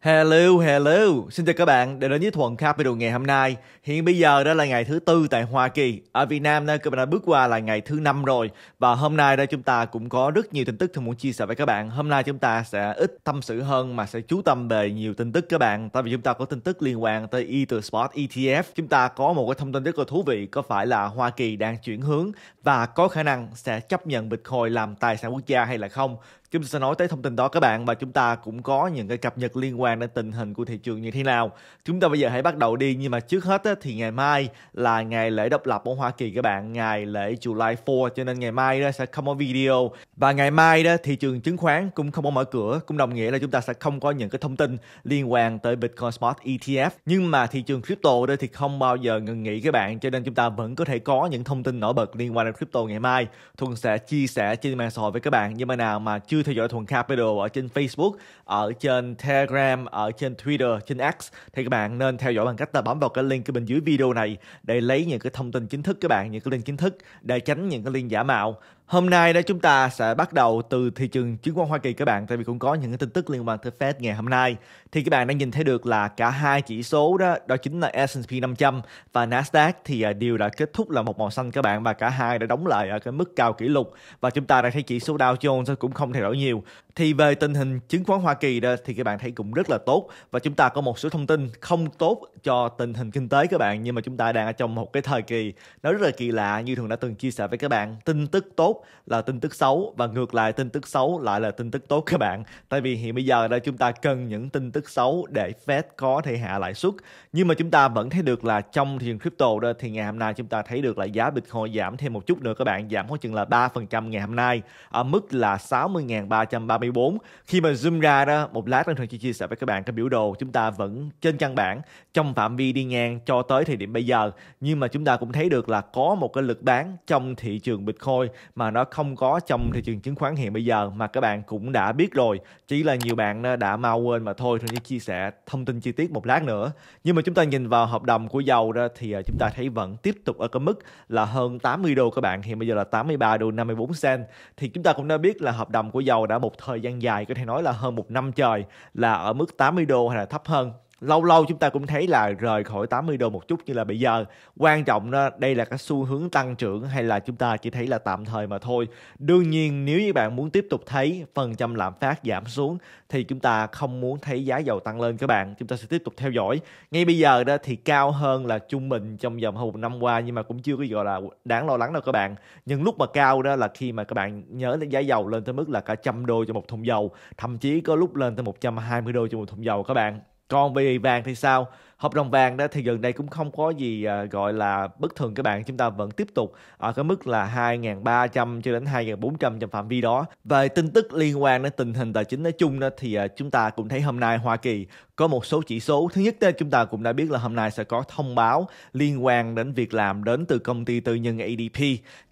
Hello, hello. Xin chào các bạn đã đến với Thuận Capital ngày hôm nay. Hiện bây giờ đó là ngày thứ tư tại Hoa Kỳ. Ở Việt Nam đó, các bạn đã bước qua là ngày thứ năm rồi. Và hôm nay đây chúng ta cũng có rất nhiều tin tức tôi muốn chia sẻ với các bạn. Hôm nay chúng ta sẽ ít tâm sự hơn mà sẽ chú tâm về nhiều tin tức các bạn. Tại vì chúng ta có tin tức liên quan tới Ether Spot ETF. Chúng ta có một cái thông tin rất là thú vị. Có phải là Hoa Kỳ đang chuyển hướng và có khả năng sẽ chấp nhận Bitcoin làm tài sản quốc gia hay là không? Chúng ta sẽ nói tới thông tin đó các bạn và chúng ta cũng có những cái cập nhật liên quan đến tình hình của thị trường như thế nào. Chúng ta bây giờ hãy bắt đầu đi nhưng mà trước hết á, thì ngày mai là ngày lễ độc lập của Hoa Kỳ các bạn, ngày lễ July 4 cho nên ngày mai đó sẽ không có video và ngày mai đó thị trường chứng khoán cũng không có mở cửa cũng đồng nghĩa là chúng ta sẽ không có những cái thông tin liên quan tới Bitcoin Spot ETF nhưng mà thị trường crypto đây thì không bao giờ ngừng nghỉ các bạn cho nên chúng ta vẫn có thể có những thông tin nổi bật liên quan đến crypto ngày mai Thuận sẽ chia sẻ trên mạng xã hội với các bạn nhưng mà nào mà chưa chưa theo dõi Thuần Capital ở trên Facebook, ở trên Telegram, ở trên Twitter, trên X thì các bạn nên theo dõi bằng cách là bấm vào cái link ở bên dưới video này để lấy những cái thông tin chính thức các bạn, những cái link chính thức để tránh những cái link giả mạo. Hôm nay đó chúng ta sẽ bắt đầu từ thị trường chứng khoán Hoa Kỳ các bạn tại vì cũng có những cái tin tức liên quan tới Fed ngày hôm nay. Thì các bạn đã nhìn thấy được là cả hai chỉ số đó đó chính là S&P 500 và Nasdaq thì à, đều đã kết thúc là một màu xanh các bạn và cả hai đã đóng lại ở cái mức cao kỷ lục và chúng ta đang thấy chỉ số Dow Jones cũng không thay đổi nhiều. Thì về tình hình chứng khoán Hoa Kỳ đó thì các bạn thấy cũng rất là tốt và chúng ta có một số thông tin không tốt cho tình hình kinh tế các bạn nhưng mà chúng ta đang ở trong một cái thời kỳ nó rất là kỳ lạ như thường đã từng chia sẻ với các bạn. Tin tức tốt là tin tức xấu và ngược lại tin tức xấu lại là tin tức tốt các bạn. Tại vì hiện bây giờ đây chúng ta cần những tin tức xấu để Fed có thể hạ lãi suất. Nhưng mà chúng ta vẫn thấy được là trong thị trường crypto đó thì ngày hôm nay chúng ta thấy được là giá Bitcoin giảm thêm một chút nữa các bạn, giảm khoảng chừng là 3% ngày hôm nay ở mức là 60.330 2014 khi mà zoom ra đó một lát tân thường chia sẻ với các bạn cái biểu đồ chúng ta vẫn trên căn bản trong phạm vi đi ngang cho tới thời điểm bây giờ nhưng mà chúng ta cũng thấy được là có một cái lực bán trong thị trường Bitcoin mà nó không có trong thị trường chứng khoán hiện bây giờ mà các bạn cũng đã biết rồi chỉ là nhiều bạn đã mau quên mà thôi thường chia sẻ thông tin chi tiết một lát nữa nhưng mà chúng ta nhìn vào hợp đồng của dầu đó thì à, chúng ta thấy vẫn tiếp tục ở cái mức là hơn 80 đô các bạn hiện bây giờ là 83 đô 54 cent thì chúng ta cũng đã biết là hợp đồng của dầu đã một thời thời gian dài có thể nói là hơn một năm trời là ở mức 80 đô hay là thấp hơn lâu lâu chúng ta cũng thấy là rời khỏi 80 đô một chút như là bây giờ quan trọng đó đây là cái xu hướng tăng trưởng hay là chúng ta chỉ thấy là tạm thời mà thôi đương nhiên nếu như bạn muốn tiếp tục thấy phần trăm lạm phát giảm xuống thì chúng ta không muốn thấy giá dầu tăng lên các bạn chúng ta sẽ tiếp tục theo dõi ngay bây giờ đó thì cao hơn là trung bình trong vòng hơn một năm qua nhưng mà cũng chưa có gọi là đáng lo lắng đâu các bạn nhưng lúc mà cao đó là khi mà các bạn nhớ đến giá dầu lên tới mức là cả trăm đô cho một thùng dầu thậm chí có lúc lên tới 120 đô cho một thùng dầu các bạn còn về vàng thì sao? Hợp đồng vàng đó thì gần đây cũng không có gì à, gọi là bất thường các bạn. Chúng ta vẫn tiếp tục ở cái mức là 2.300 cho đến 2.400 trong phạm vi đó. Về tin tức liên quan đến tình hình tài chính nói chung đó thì à, chúng ta cũng thấy hôm nay Hoa Kỳ có một số chỉ số. Thứ nhất đó, chúng ta cũng đã biết là hôm nay sẽ có thông báo liên quan đến việc làm đến từ công ty tư nhân ADP.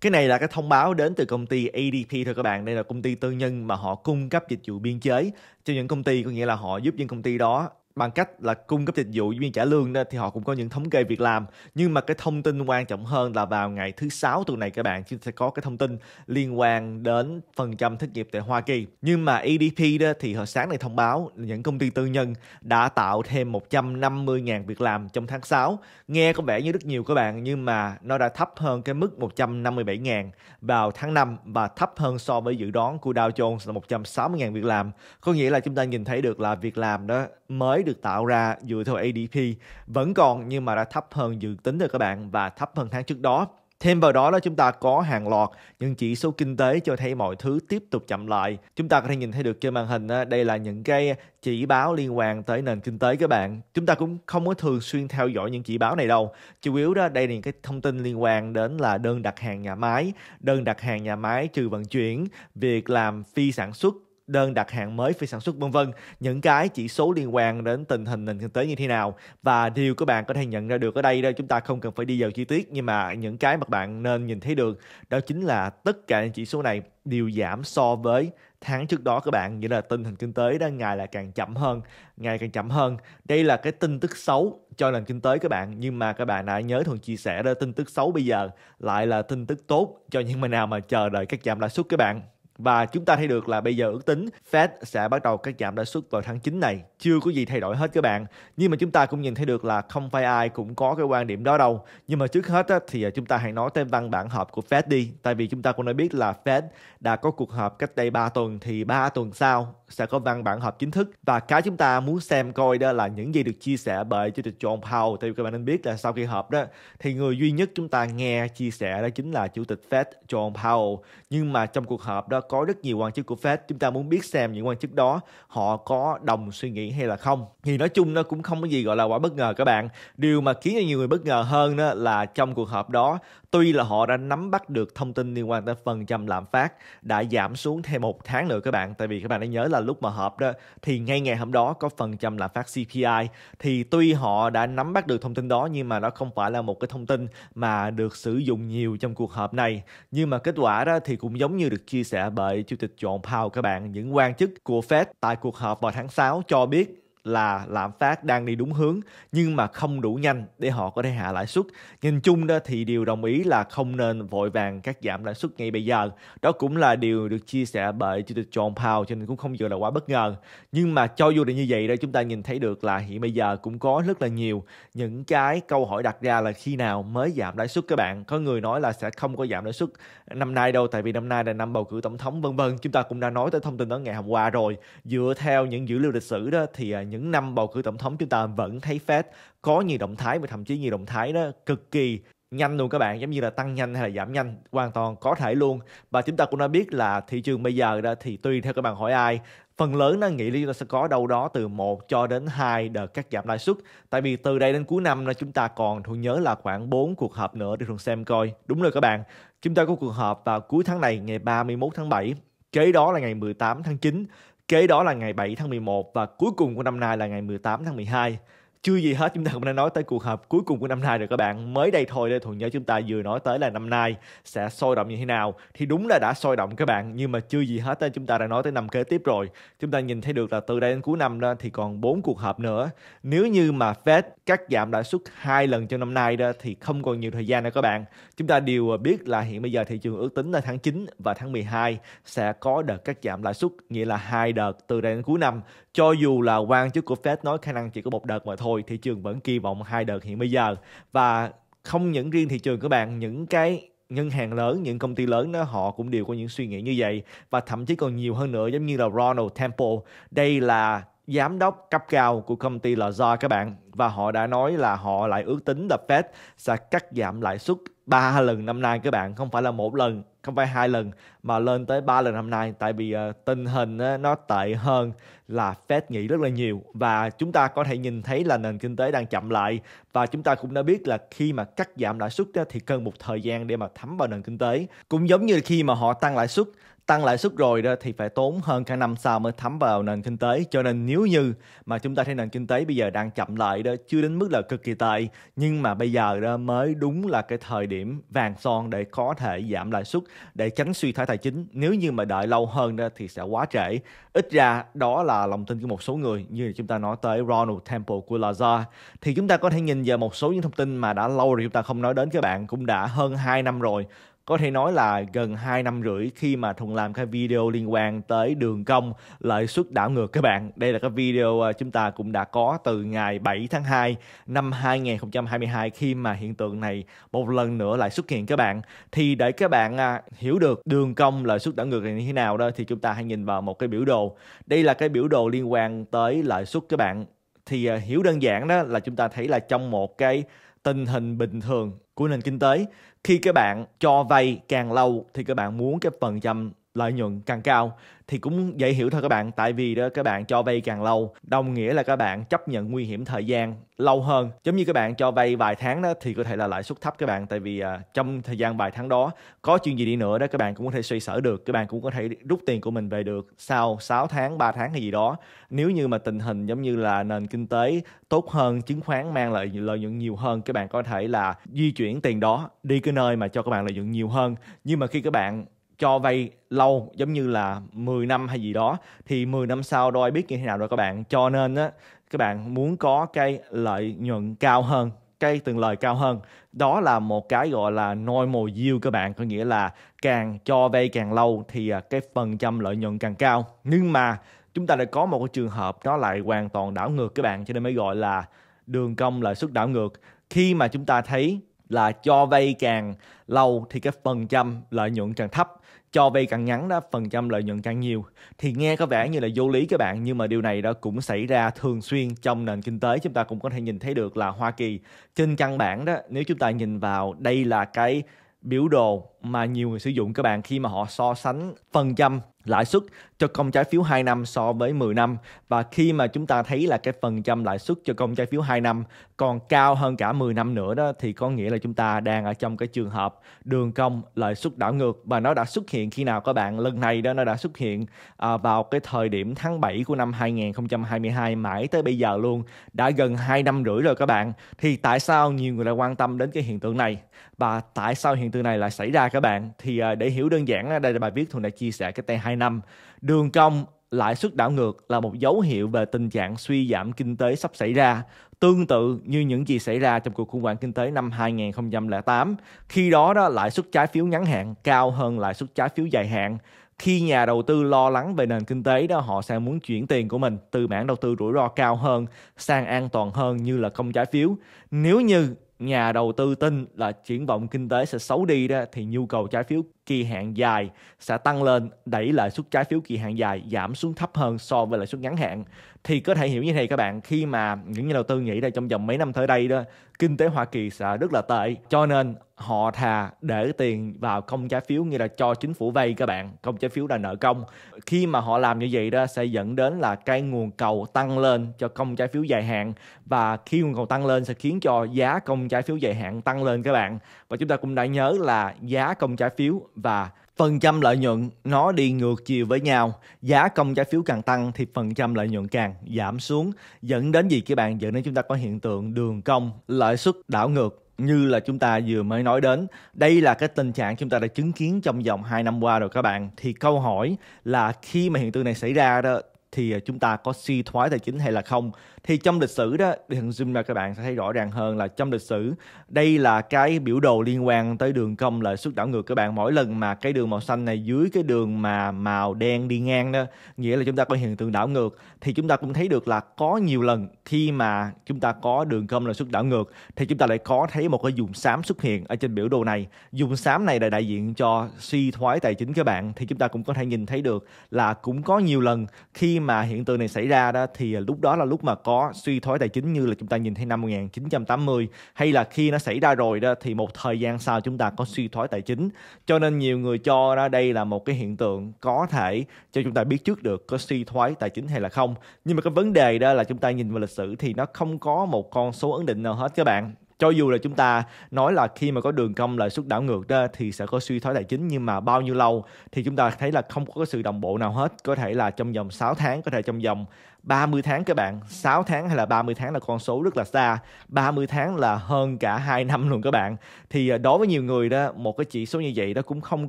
Cái này là cái thông báo đến từ công ty ADP thôi các bạn. Đây là công ty tư nhân mà họ cung cấp dịch vụ biên chế cho những công ty có nghĩa là họ giúp những công ty đó bằng cách là cung cấp dịch vụ nhân viên trả lương đó, thì họ cũng có những thống kê việc làm nhưng mà cái thông tin quan trọng hơn là vào ngày thứ sáu tuần này các bạn chúng sẽ có cái thông tin liên quan đến phần trăm thất nghiệp tại Hoa Kỳ nhưng mà EDP đó thì họ sáng này thông báo những công ty tư nhân đã tạo thêm 150.000 việc làm trong tháng 6 nghe có vẻ như rất nhiều các bạn nhưng mà nó đã thấp hơn cái mức 157.000 vào tháng 5 và thấp hơn so với dự đoán của Dow Jones là 160.000 việc làm có nghĩa là chúng ta nhìn thấy được là việc làm đó mới được tạo ra dựa theo ADP vẫn còn nhưng mà đã thấp hơn dự tính rồi các bạn và thấp hơn tháng trước đó. Thêm vào đó là chúng ta có hàng loạt những chỉ số kinh tế cho thấy mọi thứ tiếp tục chậm lại. Chúng ta có thể nhìn thấy được trên màn hình đây là những cái chỉ báo liên quan tới nền kinh tế các bạn. Chúng ta cũng không có thường xuyên theo dõi những chỉ báo này đâu. Chủ yếu đó đây là những cái thông tin liên quan đến là đơn đặt hàng nhà máy, đơn đặt hàng nhà máy trừ vận chuyển, việc làm phi sản xuất đơn đặt hàng mới phi sản xuất vân vân những cái chỉ số liên quan đến tình hình nền kinh tế như thế nào và điều các bạn có thể nhận ra được ở đây đó chúng ta không cần phải đi vào chi tiết nhưng mà những cái mà bạn nên nhìn thấy được đó chính là tất cả những chỉ số này đều giảm so với tháng trước đó các bạn nghĩa là tình hình kinh tế đó ngày là càng chậm hơn ngày càng chậm hơn đây là cái tin tức xấu cho nền kinh tế các bạn nhưng mà các bạn đã nhớ thường chia sẻ đó tin tức xấu bây giờ lại là tin tức tốt cho những người nào mà chờ đợi các giảm lãi suất các bạn và chúng ta thấy được là bây giờ ước tính Fed sẽ bắt đầu cắt giảm lãi suất vào tháng 9 này. Chưa có gì thay đổi hết các bạn. Nhưng mà chúng ta cũng nhìn thấy được là không phải ai cũng có cái quan điểm đó đâu. Nhưng mà trước hết thì à, chúng ta hãy nói tới văn bản họp của Fed đi. Tại vì chúng ta cũng đã biết là Fed đã có cuộc họp cách đây 3 tuần thì 3 tuần sau sẽ có văn bản họp chính thức và cái chúng ta muốn xem coi đó là những gì được chia sẻ bởi chủ tịch John Powell tại vì các bạn nên biết là sau khi họp đó thì người duy nhất chúng ta nghe chia sẻ đó chính là chủ tịch Fed John Powell nhưng mà trong cuộc họp đó có rất nhiều quan chức của Fed chúng ta muốn biết xem những quan chức đó họ có đồng suy nghĩ hay là không thì nói chung nó cũng không có gì gọi là quả bất ngờ các bạn điều mà khiến cho nhiều người bất ngờ hơn đó là trong cuộc họp đó tuy là họ đã nắm bắt được thông tin liên quan tới phần trăm lạm phát đã giảm xuống thêm một tháng nữa các bạn tại vì các bạn đã nhớ là lúc mà họp đó thì ngay ngày hôm đó có phần trăm lạm phát CPI thì tuy họ đã nắm bắt được thông tin đó nhưng mà nó không phải là một cái thông tin mà được sử dụng nhiều trong cuộc họp này nhưng mà kết quả đó thì cũng giống như được chia sẻ bởi Chủ tịch John Powell các bạn. Những quan chức của Fed tại cuộc họp vào tháng 6 cho biết là lạm phát đang đi đúng hướng nhưng mà không đủ nhanh để họ có thể hạ lãi suất. Nhìn chung đó thì điều đồng ý là không nên vội vàng cắt giảm lãi suất ngay bây giờ. Đó cũng là điều được chia sẻ bởi Chủ tịch John Powell cho nên cũng không vừa là quá bất ngờ. Nhưng mà cho dù là như vậy đó chúng ta nhìn thấy được là hiện bây giờ cũng có rất là nhiều những cái câu hỏi đặt ra là khi nào mới giảm lãi suất các bạn. Có người nói là sẽ không có giảm lãi suất năm nay đâu tại vì năm nay là năm bầu cử tổng thống vân vân. Chúng ta cũng đã nói tới thông tin đó ngày hôm qua rồi. Dựa theo những dữ liệu lịch sử đó thì à, những những năm bầu cử tổng thống chúng ta vẫn thấy Fed có nhiều động thái và thậm chí nhiều động thái đó cực kỳ nhanh luôn các bạn giống như là tăng nhanh hay là giảm nhanh hoàn toàn có thể luôn và chúng ta cũng đã biết là thị trường bây giờ đó thì tùy theo các bạn hỏi ai phần lớn nó nghĩ là chúng ta sẽ có đâu đó từ 1 cho đến 2 đợt cắt giảm lãi suất tại vì từ đây đến cuối năm là chúng ta còn thu nhớ là khoảng 4 cuộc họp nữa để thường xem coi đúng rồi các bạn chúng ta có cuộc họp vào cuối tháng này ngày 31 tháng 7 kế đó là ngày 18 tháng 9 Kế đó là ngày 7 tháng 11 và cuối cùng của năm nay là ngày 18 tháng 12 chưa gì hết chúng ta cũng đang nói tới cuộc họp cuối cùng của năm nay rồi các bạn mới đây thôi đây Thuận Nhớ chúng ta vừa nói tới là năm nay sẽ sôi động như thế nào thì đúng là đã sôi động các bạn nhưng mà chưa gì hết chúng ta đã nói tới năm kế tiếp rồi chúng ta nhìn thấy được là từ đây đến cuối năm đó thì còn bốn cuộc họp nữa nếu như mà Fed cắt giảm lãi suất hai lần trong năm nay đó thì không còn nhiều thời gian nữa các bạn chúng ta đều biết là hiện bây giờ thị trường ước tính là tháng 9 và tháng 12 sẽ có đợt cắt giảm lãi suất nghĩa là hai đợt từ đây đến cuối năm cho dù là quan chức của Fed nói khả năng chỉ có một đợt mà thôi rồi thị trường vẫn kỳ vọng hai đợt hiện bây giờ và không những riêng thị trường các bạn những cái ngân hàng lớn, những công ty lớn đó họ cũng đều có những suy nghĩ như vậy và thậm chí còn nhiều hơn nữa giống như là Ronald Temple. Đây là giám đốc cấp cao của công ty là do các bạn và họ đã nói là họ lại ước tính là Fed sẽ cắt giảm lãi suất 3 lần năm nay các bạn, không phải là một lần không phải hai lần mà lên tới ba lần năm nay tại vì uh, tình hình uh, nó tệ hơn là Fed nghỉ rất là nhiều và chúng ta có thể nhìn thấy là nền kinh tế đang chậm lại và chúng ta cũng đã biết là khi mà cắt giảm lãi suất thì cần một thời gian để mà thấm vào nền kinh tế cũng giống như khi mà họ tăng lãi suất tăng lãi suất rồi đó thì phải tốn hơn cả năm sau mới thấm vào nền kinh tế cho nên nếu như mà chúng ta thấy nền kinh tế bây giờ đang chậm lại đó chưa đến mức là cực kỳ tệ nhưng mà bây giờ đó mới đúng là cái thời điểm vàng son để có thể giảm lãi suất để tránh suy thoái tài chính nếu như mà đợi lâu hơn đó thì sẽ quá trễ ít ra đó là lòng tin của một số người như chúng ta nói tới Ronald Temple của Lazar thì chúng ta có thể nhìn vào một số những thông tin mà đã lâu rồi chúng ta không nói đến các bạn cũng đã hơn 2 năm rồi có thể nói là gần 2 năm rưỡi khi mà Thùng làm cái video liên quan tới đường cong lợi suất đảo ngược các bạn. Đây là cái video à, chúng ta cũng đã có từ ngày 7 tháng 2 năm 2022 khi mà hiện tượng này một lần nữa lại xuất hiện các bạn. Thì để các bạn à, hiểu được đường cong lợi suất đảo ngược này như thế nào đó thì chúng ta hãy nhìn vào một cái biểu đồ. Đây là cái biểu đồ liên quan tới lợi suất các bạn. Thì à, hiểu đơn giản đó là chúng ta thấy là trong một cái tình hình bình thường của nền kinh tế khi các bạn cho vay càng lâu thì các bạn muốn cái phần trăm lợi nhuận càng cao thì cũng dễ hiểu thôi các bạn tại vì đó các bạn cho vay càng lâu đồng nghĩa là các bạn chấp nhận nguy hiểm thời gian lâu hơn giống như các bạn cho vay vài tháng đó thì có thể là lãi suất thấp các bạn tại vì à, trong thời gian vài tháng đó có chuyện gì đi nữa đó các bạn cũng có thể suy sở được các bạn cũng có thể rút tiền của mình về được sau 6 tháng 3 tháng hay gì đó nếu như mà tình hình giống như là nền kinh tế tốt hơn chứng khoán mang lại lợi nhuận nhiều hơn các bạn có thể là di chuyển tiền đó đi cái nơi mà cho các bạn lợi nhuận nhiều hơn nhưng mà khi các bạn cho vay lâu giống như là 10 năm hay gì đó thì 10 năm sau đôi biết như thế nào rồi các bạn cho nên á các bạn muốn có cái lợi nhuận cao hơn cái từng lời cao hơn đó là một cái gọi là normal yield các bạn có nghĩa là càng cho vay càng lâu thì à, cái phần trăm lợi nhuận càng cao nhưng mà chúng ta lại có một cái trường hợp nó lại hoàn toàn đảo ngược các bạn cho nên mới gọi là đường cong lợi suất đảo ngược khi mà chúng ta thấy là cho vay càng lâu thì cái phần trăm lợi nhuận càng thấp cho vay càng ngắn đó phần trăm lợi nhuận càng nhiều thì nghe có vẻ như là vô lý các bạn nhưng mà điều này đó cũng xảy ra thường xuyên trong nền kinh tế chúng ta cũng có thể nhìn thấy được là Hoa Kỳ trên căn bản đó nếu chúng ta nhìn vào đây là cái biểu đồ mà nhiều người sử dụng các bạn khi mà họ so sánh phần trăm lãi suất cho công trái phiếu 2 năm so với 10 năm và khi mà chúng ta thấy là cái phần trăm lãi suất cho công trái phiếu 2 năm còn cao hơn cả 10 năm nữa đó thì có nghĩa là chúng ta đang ở trong cái trường hợp đường cong lãi suất đảo ngược và nó đã xuất hiện khi nào các bạn lần này đó nó đã xuất hiện à, vào cái thời điểm tháng 7 của năm 2022 mãi tới bây giờ luôn đã gần 2 năm rưỡi rồi các bạn thì tại sao nhiều người lại quan tâm đến cái hiện tượng này và tại sao hiện tượng này lại xảy ra các bạn thì à, để hiểu đơn giản đây là bài viết thuần đã chia sẻ cái tay 2 năm Đường cong lãi suất đảo ngược là một dấu hiệu về tình trạng suy giảm kinh tế sắp xảy ra, tương tự như những gì xảy ra trong cuộc khủng hoảng kinh tế năm 2008. Khi đó đó lãi suất trái phiếu ngắn hạn cao hơn lãi suất trái phiếu dài hạn. Khi nhà đầu tư lo lắng về nền kinh tế đó họ sẽ muốn chuyển tiền của mình từ mảng đầu tư rủi ro cao hơn sang an toàn hơn như là công trái phiếu. Nếu như nhà đầu tư tin là triển vọng kinh tế sẽ xấu đi đó thì nhu cầu trái phiếu kỳ hạn dài sẽ tăng lên đẩy lãi suất trái phiếu kỳ hạn dài giảm xuống thấp hơn so với lãi suất ngắn hạn thì có thể hiểu như thế này các bạn khi mà những nhà đầu tư nghĩ là trong vòng mấy năm tới đây đó kinh tế Hoa Kỳ sẽ rất là tệ cho nên họ thà để tiền vào công trái phiếu như là cho chính phủ vay các bạn công trái phiếu là nợ công khi mà họ làm như vậy đó sẽ dẫn đến là cái nguồn cầu tăng lên cho công trái phiếu dài hạn và khi nguồn cầu tăng lên sẽ khiến cho giá công trái phiếu dài hạn tăng lên các bạn và chúng ta cũng đã nhớ là giá công trái phiếu và phần trăm lợi nhuận nó đi ngược chiều với nhau giá công trái phiếu càng tăng thì phần trăm lợi nhuận càng giảm xuống dẫn đến gì các bạn dẫn đến chúng ta có hiện tượng đường cong lãi suất đảo ngược như là chúng ta vừa mới nói đến đây là cái tình trạng chúng ta đã chứng kiến trong vòng 2 năm qua rồi các bạn thì câu hỏi là khi mà hiện tượng này xảy ra đó thì à, chúng ta có suy thoái tài chính hay là không thì trong lịch sử đó hình dung ra các bạn sẽ thấy rõ ràng hơn là trong lịch sử đây là cái biểu đồ liên quan tới đường cong lợi suất đảo ngược các bạn mỗi lần mà cái đường màu xanh này dưới cái đường mà màu đen đi ngang đó nghĩa là chúng ta có hiện tượng đảo ngược thì chúng ta cũng thấy được là có nhiều lần khi mà chúng ta có đường cong lợi suất đảo ngược thì chúng ta lại có thấy một cái vùng xám xuất hiện ở trên biểu đồ này vùng xám này là đại diện cho suy thoái tài chính các bạn thì chúng ta cũng có thể nhìn thấy được là cũng có nhiều lần khi mà mà hiện tượng này xảy ra đó thì à, lúc đó là lúc mà có suy thoái tài chính như là chúng ta nhìn thấy năm 1980 hay là khi nó xảy ra rồi đó thì một thời gian sau chúng ta có suy thoái tài chính cho nên nhiều người cho ra đây là một cái hiện tượng có thể cho chúng ta biết trước được có suy thoái tài chính hay là không nhưng mà cái vấn đề đó là chúng ta nhìn vào lịch sử thì nó không có một con số ấn định nào hết các bạn cho dù là chúng ta nói là khi mà có đường cong lãi suất đảo ngược đó thì sẽ có suy thoái tài chính nhưng mà bao nhiêu lâu thì chúng ta thấy là không có sự đồng bộ nào hết có thể là trong vòng 6 tháng có thể trong vòng 30 tháng các bạn 6 tháng hay là 30 tháng là con số rất là xa 30 tháng là hơn cả 2 năm luôn các bạn thì à, đối với nhiều người đó một cái chỉ số như vậy đó cũng không